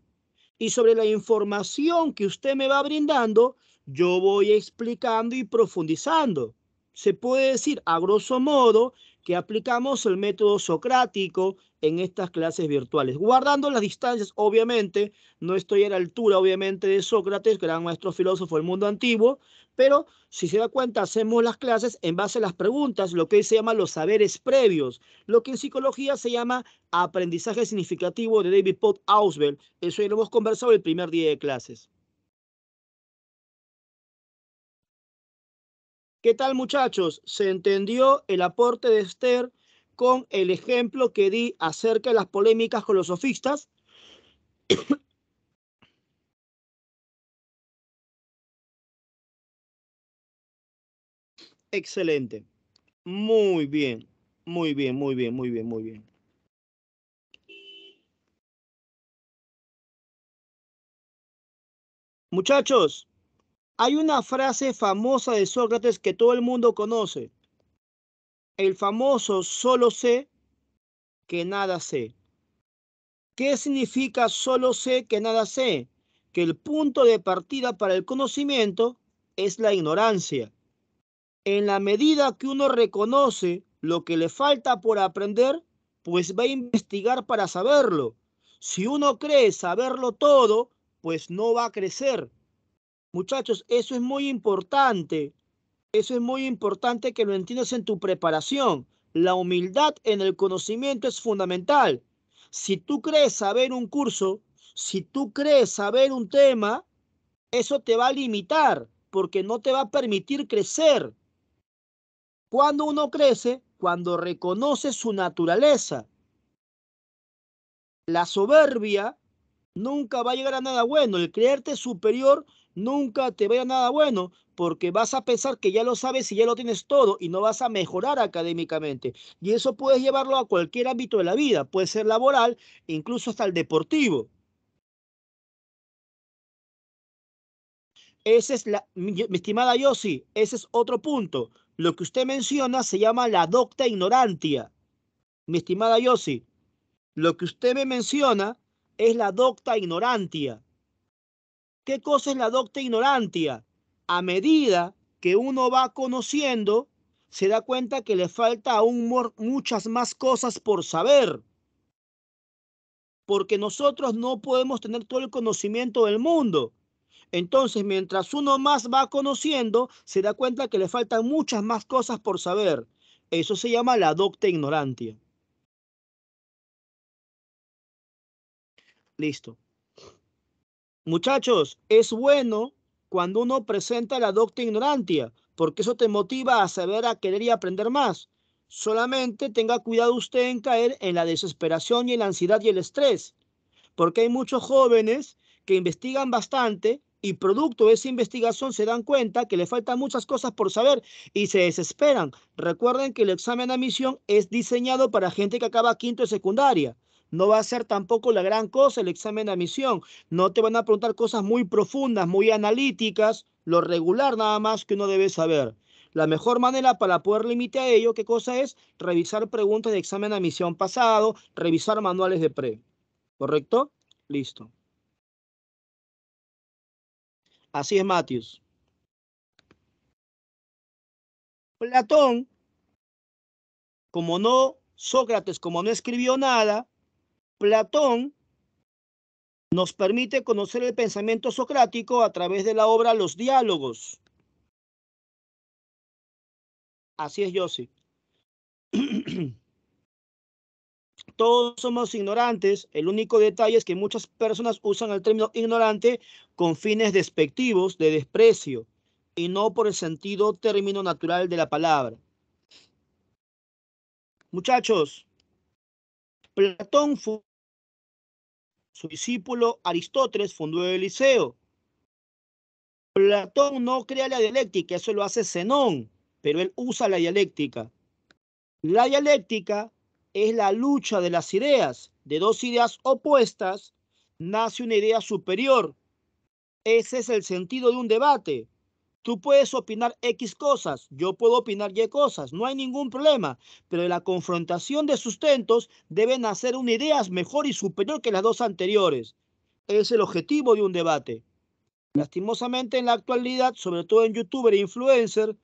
y sobre la información que usted me va brindando, yo voy explicando y profundizando. Se puede decir a grosso modo que aplicamos el método socrático en estas clases virtuales, guardando las distancias, obviamente, no estoy a la altura, obviamente, de Sócrates, gran maestro filósofo del mundo antiguo, pero si se da cuenta, hacemos las clases en base a las preguntas, lo que se llama los saberes previos, lo que en psicología se llama aprendizaje significativo de David Pott Auswell, eso ya lo hemos conversado el primer día de clases. ¿Qué tal muchachos? ¿Se entendió el aporte de Esther con el ejemplo que di acerca de las polémicas con los sofistas? Excelente. Muy bien, muy bien, muy bien, muy bien, muy bien. Muchachos, hay una frase famosa de Sócrates que todo el mundo conoce. El famoso solo sé que nada sé. ¿Qué significa solo sé que nada sé? Que el punto de partida para el conocimiento es la ignorancia. En la medida que uno reconoce lo que le falta por aprender, pues va a investigar para saberlo. Si uno cree saberlo todo, pues no va a crecer. Muchachos, eso es muy importante. Eso es muy importante que lo entiendas en tu preparación. La humildad en el conocimiento es fundamental. Si tú crees saber un curso, si tú crees saber un tema, eso te va a limitar porque no te va a permitir crecer. Cuando uno crece, cuando reconoce su naturaleza. La soberbia nunca va a llegar a nada bueno. El creerte superior nunca te vaya nada bueno, porque vas a pensar que ya lo sabes y ya lo tienes todo y no vas a mejorar académicamente. Y eso puedes llevarlo a cualquier ámbito de la vida, puede ser laboral, incluso hasta el deportivo. Ese es mi, estimada Yossi, ese es otro punto. Lo que usted menciona se llama la docta ignorantia. Mi estimada Yossi, lo que usted me menciona es la docta ignorantia. ¿Qué cosa es la docta ignorancia? A medida que uno va conociendo, se da cuenta que le falta aún muchas más cosas por saber. Porque nosotros no podemos tener todo el conocimiento del mundo. Entonces, mientras uno más va conociendo, se da cuenta que le faltan muchas más cosas por saber. Eso se llama la docta ignorancia. Listo. Muchachos, es bueno cuando uno presenta la docta ignorancia, porque eso te motiva a saber, a querer y aprender más. Solamente tenga cuidado usted en caer en la desesperación y en la ansiedad y el estrés, porque hay muchos jóvenes que investigan bastante y producto de esa investigación se dan cuenta que le faltan muchas cosas por saber y se desesperan. Recuerden que el examen de admisión es diseñado para gente que acaba quinto de secundaria. No va a ser tampoco la gran cosa el examen de admisión. No te van a preguntar cosas muy profundas, muy analíticas, lo regular nada más que uno debe saber. La mejor manera para poder limitar a ello, ¿qué cosa es? Revisar preguntas de examen de admisión pasado, revisar manuales de pre. ¿Correcto? Listo. Así es, Matius. Platón, como no, Sócrates, como no escribió nada, Platón nos permite conocer el pensamiento socrático a través de la obra Los diálogos. Así es, sí. Todos somos ignorantes. El único detalle es que muchas personas usan el término ignorante con fines despectivos, de desprecio, y no por el sentido término natural de la palabra. Muchachos, Platón fue su discípulo Aristóteles fundó el Liceo. Platón no crea la dialéctica, eso lo hace Zenón, pero él usa la dialéctica. La dialéctica es la lucha de las ideas. De dos ideas opuestas nace una idea superior. Ese es el sentido de un debate. Tú puedes opinar X cosas, yo puedo opinar Y cosas, no hay ningún problema, pero la confrontación de sustentos deben hacer una idea mejor y superior que las dos anteriores. Es el objetivo de un debate. Lastimosamente en la actualidad, sobre todo en youtuber e influencer,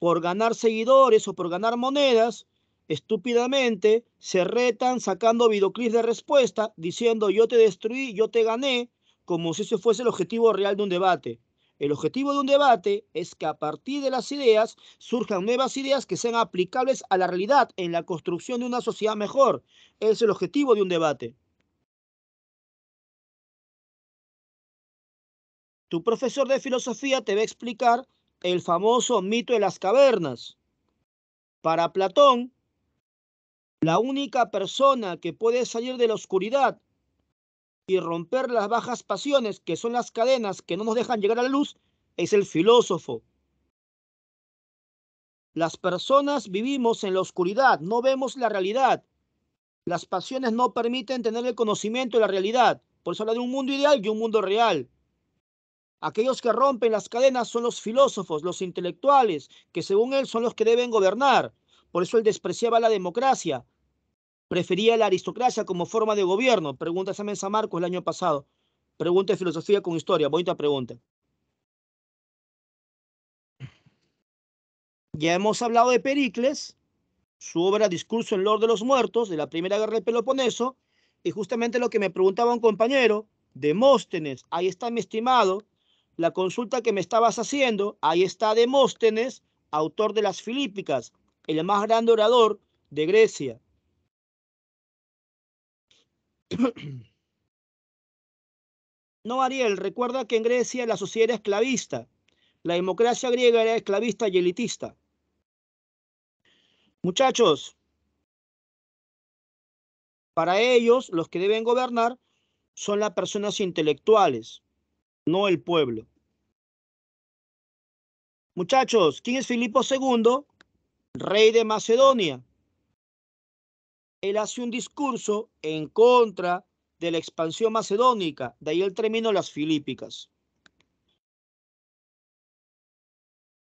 por ganar seguidores o por ganar monedas, estúpidamente se retan sacando videoclips de respuesta diciendo yo te destruí, yo te gané, como si ese fuese el objetivo real de un debate. El objetivo de un debate es que a partir de las ideas surjan nuevas ideas que sean aplicables a la realidad en la construcción de una sociedad mejor. Es el objetivo de un debate. Tu profesor de filosofía te va a explicar el famoso mito de las cavernas. Para Platón, la única persona que puede salir de la oscuridad y romper las bajas pasiones, que son las cadenas que no nos dejan llegar a la luz, es el filósofo. Las personas vivimos en la oscuridad, no vemos la realidad. Las pasiones no permiten tener el conocimiento de la realidad. Por eso habla de un mundo ideal y un mundo real. Aquellos que rompen las cadenas son los filósofos, los intelectuales, que según él son los que deben gobernar. Por eso él despreciaba la democracia, prefería la aristocracia como forma de gobierno. Pregunta Samen San Marcos el año pasado. Pregunta de filosofía con historia. Bonita pregunta. Ya hemos hablado de Pericles, su obra Discurso en Lord de los Muertos, de la Primera Guerra del Peloponeso, y justamente lo que me preguntaba un compañero, Demóstenes, ahí está mi estimado, la consulta que me estabas haciendo, ahí está Demóstenes, autor de las Filípicas, el más grande orador de Grecia. No, Ariel, recuerda que en Grecia la sociedad era esclavista. La democracia griega era esclavista y elitista. Muchachos, para ellos los que deben gobernar son las personas intelectuales, no el pueblo. Muchachos, ¿quién es Filipo II? Rey de Macedonia él hace un discurso en contra de la expansión macedónica, de ahí el término las filípicas.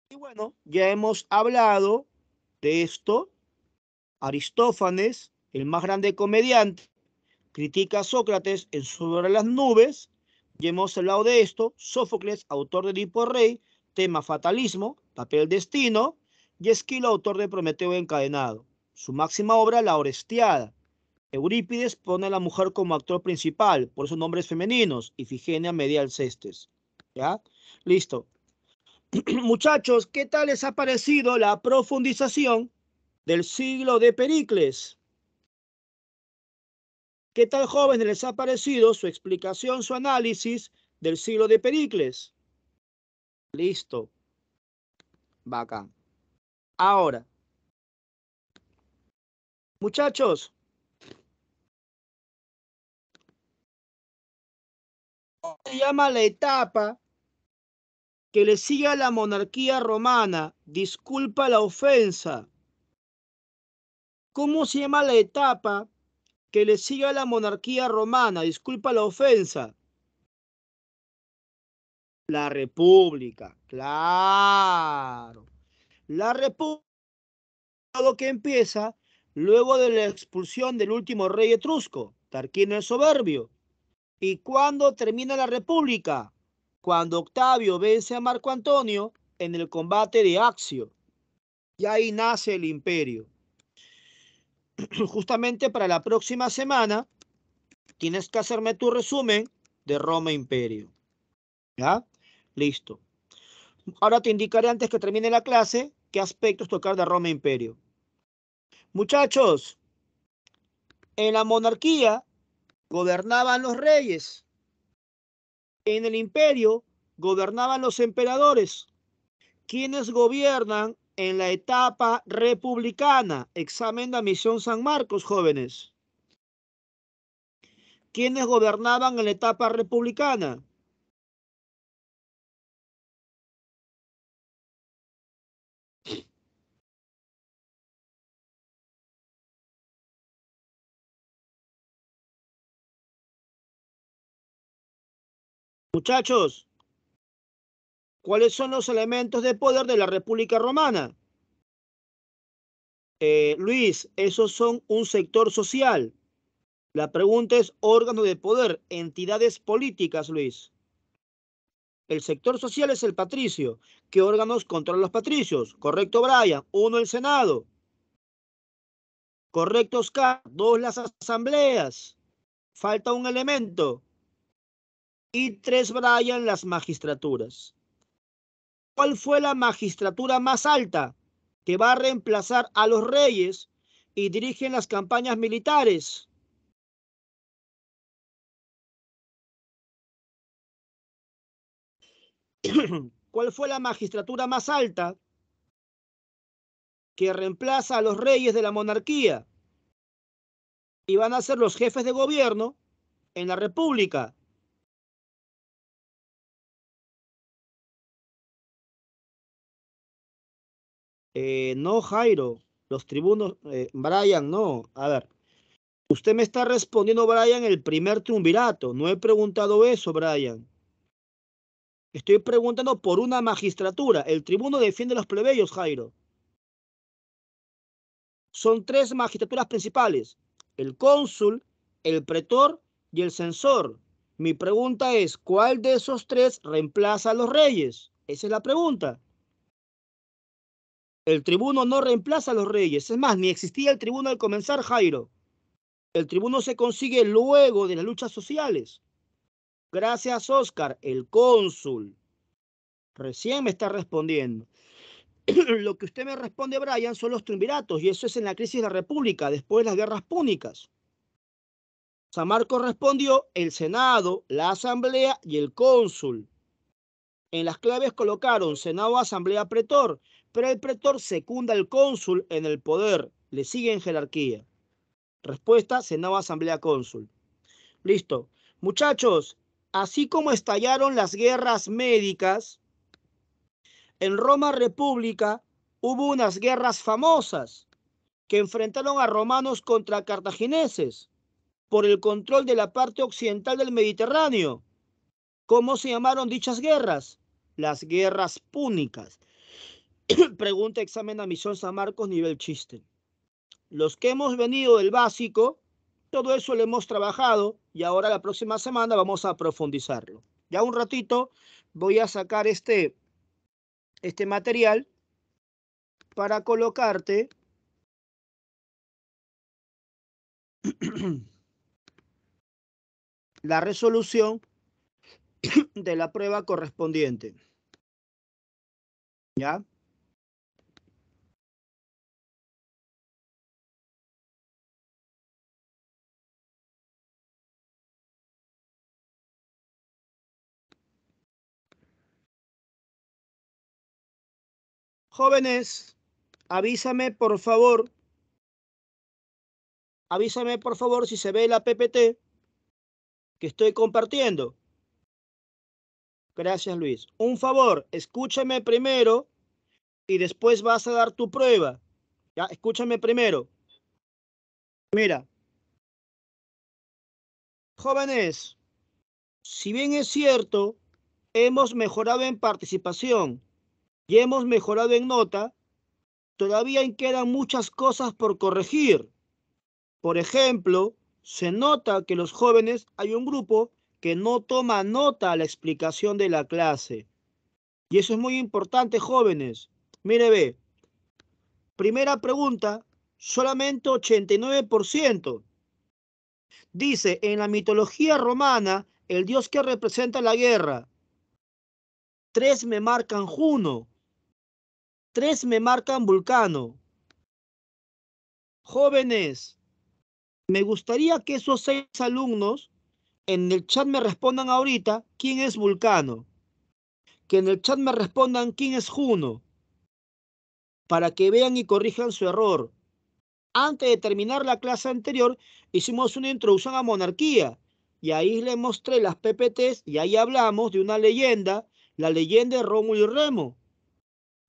Y bueno, ya hemos hablado de esto. Aristófanes, el más grande comediante, critica a Sócrates en Sobre las nubes. Ya hemos hablado de esto. Sófocles, autor de Edipo Rey, tema fatalismo, papel destino. Y Esquilo, autor de Prometeo encadenado. Su máxima obra, La Orestiada. Eurípides pone a la mujer como actor principal, por sus nombres femeninos, Ifigenia Medial Cestes. ¿Ya? Listo. Muchachos, ¿qué tal les ha parecido la profundización del siglo de Pericles? ¿Qué tal, jóvenes, les ha parecido su explicación, su análisis del siglo de Pericles? Listo. Bacán. Ahora, Muchachos. Se llama la etapa que le sigue a la monarquía romana. Disculpa la ofensa. ¿Cómo se llama la etapa que le sigue a la monarquía romana? Disculpa la ofensa. La república, claro. La república Lo que empieza luego de la expulsión del último rey etrusco, Tarquino el Soberbio. ¿Y cuándo termina la República? Cuando Octavio vence a Marco Antonio en el combate de Axio. Y ahí nace el imperio. Justamente para la próxima semana tienes que hacerme tu resumen de Roma Imperio. ¿Ya? Listo. Ahora te indicaré antes que termine la clase qué aspectos tocar de Roma Imperio. Muchachos, en la monarquía gobernaban los reyes. En el imperio gobernaban los emperadores, quienes gobiernan en la etapa republicana. Examen de la misión San Marcos, jóvenes. Quienes gobernaban en la etapa republicana? Muchachos, ¿cuáles son los elementos de poder de la República Romana? Eh, Luis, esos son un sector social. La pregunta es órgano de poder, entidades políticas, Luis. El sector social es el patricio. ¿Qué órganos controlan los patricios? Correcto, Brian. Uno, el Senado. Correcto, Oscar. Dos, las asambleas. Falta un elemento y tres Brian las magistraturas. ¿Cuál fue la magistratura más alta que va a reemplazar a los reyes y dirigen las campañas militares? ¿Cuál fue la magistratura más alta que reemplaza a los reyes de la monarquía? Y van a ser los jefes de gobierno en la república. Eh, no, Jairo, los tribunos, eh, Brian, no. A ver, usted me está respondiendo, Brian, el primer triunvirato. No he preguntado eso, Brian. Estoy preguntando por una magistratura. El tribuno defiende los plebeyos, Jairo. Son tres magistraturas principales, el cónsul, el pretor y el censor. Mi pregunta es, ¿cuál de esos tres reemplaza a los reyes? Esa es la pregunta. El tribuno no reemplaza a los reyes. Es más, ni existía el tribuno al comenzar, Jairo. El tribuno se consigue luego de las luchas sociales. Gracias, Oscar, el cónsul. Recién me está respondiendo. Lo que usted me responde, Brian, son los triunviratos, y eso es en la crisis de la República, después de las guerras púnicas. San Marcos respondió el Senado, la Asamblea y el cónsul. En las claves colocaron Senado, Asamblea, Pretor pero el pretor secunda al cónsul en el poder, le sigue en jerarquía. Respuesta, Senado Asamblea Cónsul. Listo. Muchachos, así como estallaron las guerras médicas, en Roma República hubo unas guerras famosas que enfrentaron a romanos contra cartagineses por el control de la parte occidental del Mediterráneo. ¿Cómo se llamaron dichas guerras? Las guerras púnicas. Pregunta examen a Misión San Marcos, nivel chiste. Los que hemos venido del básico, todo eso lo hemos trabajado y ahora la próxima semana vamos a profundizarlo. Ya un ratito voy a sacar este, este material para colocarte la resolución de la prueba correspondiente. ¿Ya? Jóvenes, avísame por favor. Avísame por favor si se ve la PPT que estoy compartiendo. Gracias, Luis. Un favor, escúchame primero y después vas a dar tu prueba. Ya, escúchame primero. Mira. Jóvenes, si bien es cierto, hemos mejorado en participación y hemos mejorado en nota, todavía quedan muchas cosas por corregir. Por ejemplo, se nota que los jóvenes hay un grupo que no toma nota a la explicación de la clase. Y eso es muy importante, jóvenes. Mire, ve. Primera pregunta, solamente 89%. Dice, en la mitología romana, el dios que representa la guerra, tres me marcan Juno Tres me marcan Vulcano. Jóvenes, me gustaría que esos seis alumnos en el chat me respondan ahorita quién es Vulcano. Que en el chat me respondan quién es Juno. Para que vean y corrijan su error. Antes de terminar la clase anterior, hicimos una introducción a monarquía. Y ahí les mostré las PPTs y ahí hablamos de una leyenda, la leyenda de Rómulo y Remo.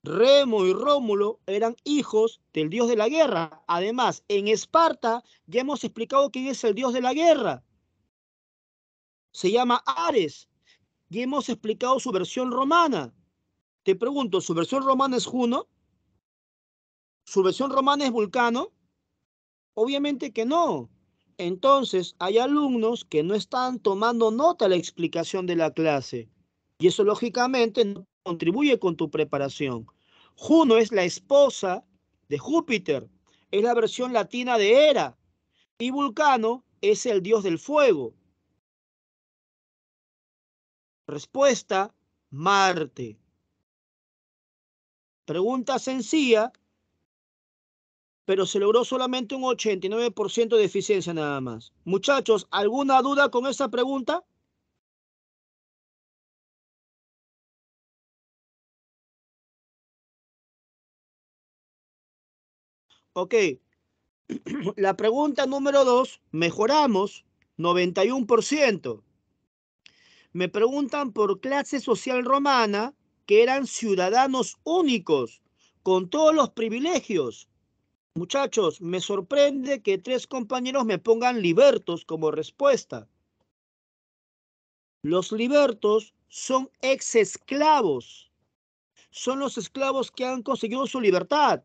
Remo y Rómulo eran hijos del dios de la guerra. Además, en Esparta ya hemos explicado quién es el dios de la guerra. Se llama Ares y hemos explicado su versión romana. Te pregunto, ¿su versión romana es Juno? ¿Su versión romana es Vulcano? Obviamente que no. Entonces, hay alumnos que no están tomando nota de la explicación de la clase. Y eso lógicamente no contribuye con tu preparación. Juno es la esposa de Júpiter, es la versión latina de Hera, y Vulcano es el dios del fuego. Respuesta, Marte. Pregunta sencilla, pero se logró solamente un 89% de eficiencia nada más. Muchachos, ¿alguna duda con esa pregunta? Ok. La pregunta número dos, mejoramos 91%. Me preguntan por clase social romana, que eran ciudadanos únicos, con todos los privilegios. Muchachos, me sorprende que tres compañeros me pongan libertos como respuesta. Los libertos son ex esclavos. Son los esclavos que han conseguido su libertad.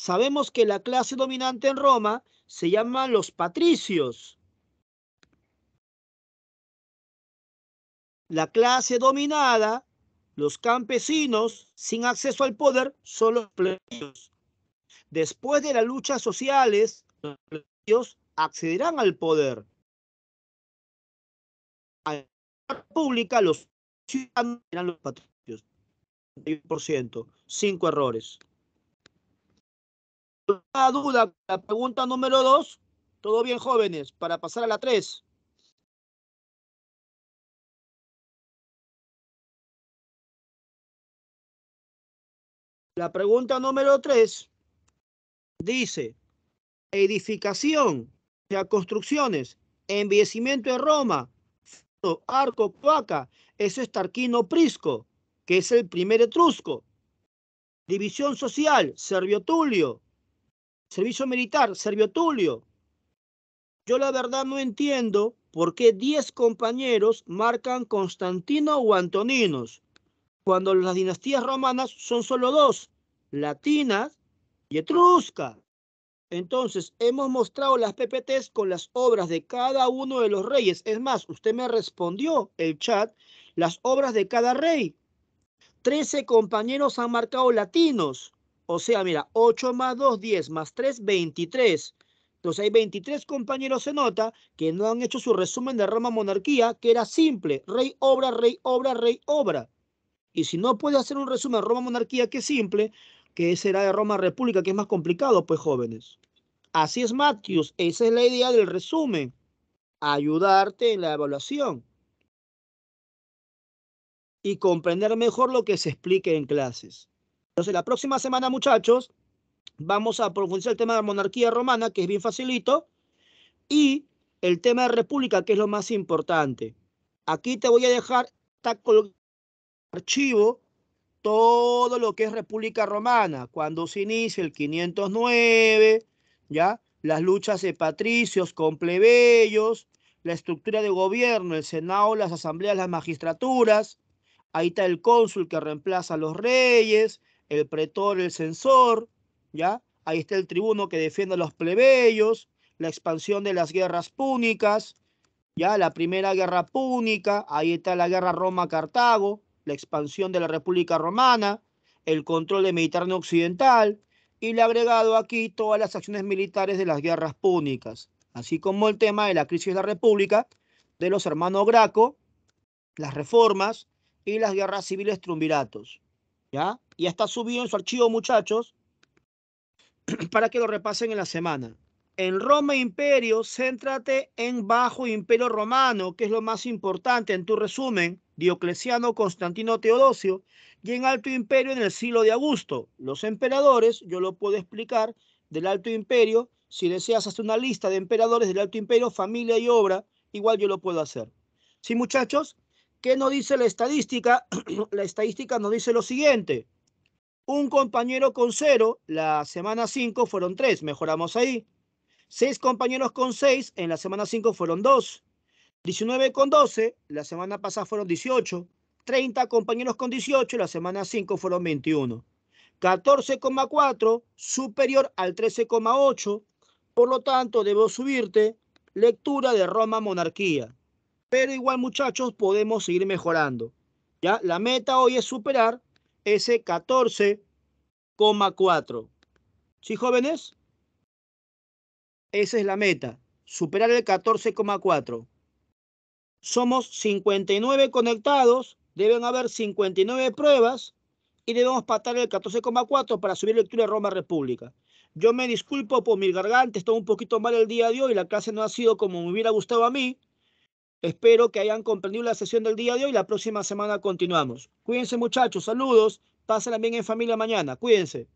Sabemos que la clase dominante en Roma se llama los patricios. La clase dominada, los campesinos, sin acceso al poder, son los plebeyos. Después de las luchas sociales, los plebeyos accederán al poder. A la República, los ciudadanos serán los patricios. Cinco errores duda, la pregunta número dos. Todo bien, jóvenes, para pasar a la tres. La pregunta número tres dice, edificación, sea construcciones, enviecimiento de Roma, arco, cuaca, ese es Tarquino Prisco, que es el primer etrusco. División social, Servio Tulio, servicio militar, Servio Tulio. Yo la verdad no entiendo por qué 10 compañeros marcan Constantino o Antoninos, cuando las dinastías romanas son solo dos, latinas y etruscas. Entonces, hemos mostrado las PPTs con las obras de cada uno de los reyes. Es más, usted me respondió el chat, las obras de cada rey. 13 compañeros han marcado latinos, o sea, mira, 8 más 2, 10 más 3, 23. Entonces hay 23 compañeros, se nota, que no han hecho su resumen de Roma Monarquía, que era simple, rey, obra, rey, obra, rey, obra. Y si no puede hacer un resumen de Roma Monarquía, que es simple, que será de Roma República, que es más complicado, pues jóvenes. Así es, Matthews, esa es la idea del resumen, ayudarte en la evaluación y comprender mejor lo que se explique en clases. Entonces, la próxima semana, muchachos, vamos a profundizar el tema de la monarquía romana, que es bien facilito, y el tema de república, que es lo más importante. Aquí te voy a dejar el archivo todo lo que es República Romana, cuando se inicia el 509, ¿ya? Las luchas de patricios con plebeyos, la estructura de gobierno, el Senado, las asambleas, las magistraturas, ahí está el cónsul que reemplaza a los reyes, el pretor, el censor, ¿ya? Ahí está el tribuno que defiende a los plebeyos, la expansión de las guerras púnicas, ¿ya? La primera guerra púnica, ahí está la guerra Roma-Cartago, la expansión de la República Romana, el control del Mediterráneo Occidental y le agregado aquí todas las acciones militares de las guerras púnicas, así como el tema de la crisis de la República, de los hermanos Graco, las reformas y las guerras civiles trumbiratos. ¿ya? está subido en su archivo, muchachos, para que lo repasen en la semana. En Roma Imperio, céntrate en Bajo Imperio Romano, que es lo más importante en tu resumen, Diocleciano, Constantino, Teodosio, y en Alto Imperio en el siglo de Augusto. Los emperadores, yo lo puedo explicar, del Alto Imperio, si deseas hacer una lista de emperadores del Alto Imperio, familia y obra, igual yo lo puedo hacer. ¿Sí, muchachos? ¿Qué nos dice la estadística? la estadística nos dice lo siguiente. Un compañero con cero, la semana 5 fueron tres, mejoramos ahí. Seis compañeros con seis, en la semana 5 fueron dos. 19 con 12, la semana pasada fueron 18. 30 compañeros con 18, la semana 5 fueron 21. 14,4 superior al 13,8. Por lo tanto, debo subirte lectura de Roma Monarquía. Pero igual, muchachos, podemos seguir mejorando. ¿ya? La meta hoy es superar ese 14,4. ¿Sí, jóvenes? Esa es la meta, superar el 14,4. Somos 59 conectados, deben haber 59 pruebas y debemos patar el 14,4 para subir lectura de Roma República. Yo me disculpo por mi garganta, estoy un poquito mal el día de hoy, la clase no ha sido como me hubiera gustado a mí, Espero que hayan comprendido la sesión del día de hoy. La próxima semana continuamos. Cuídense muchachos, saludos. Pásenla bien en familia mañana. Cuídense.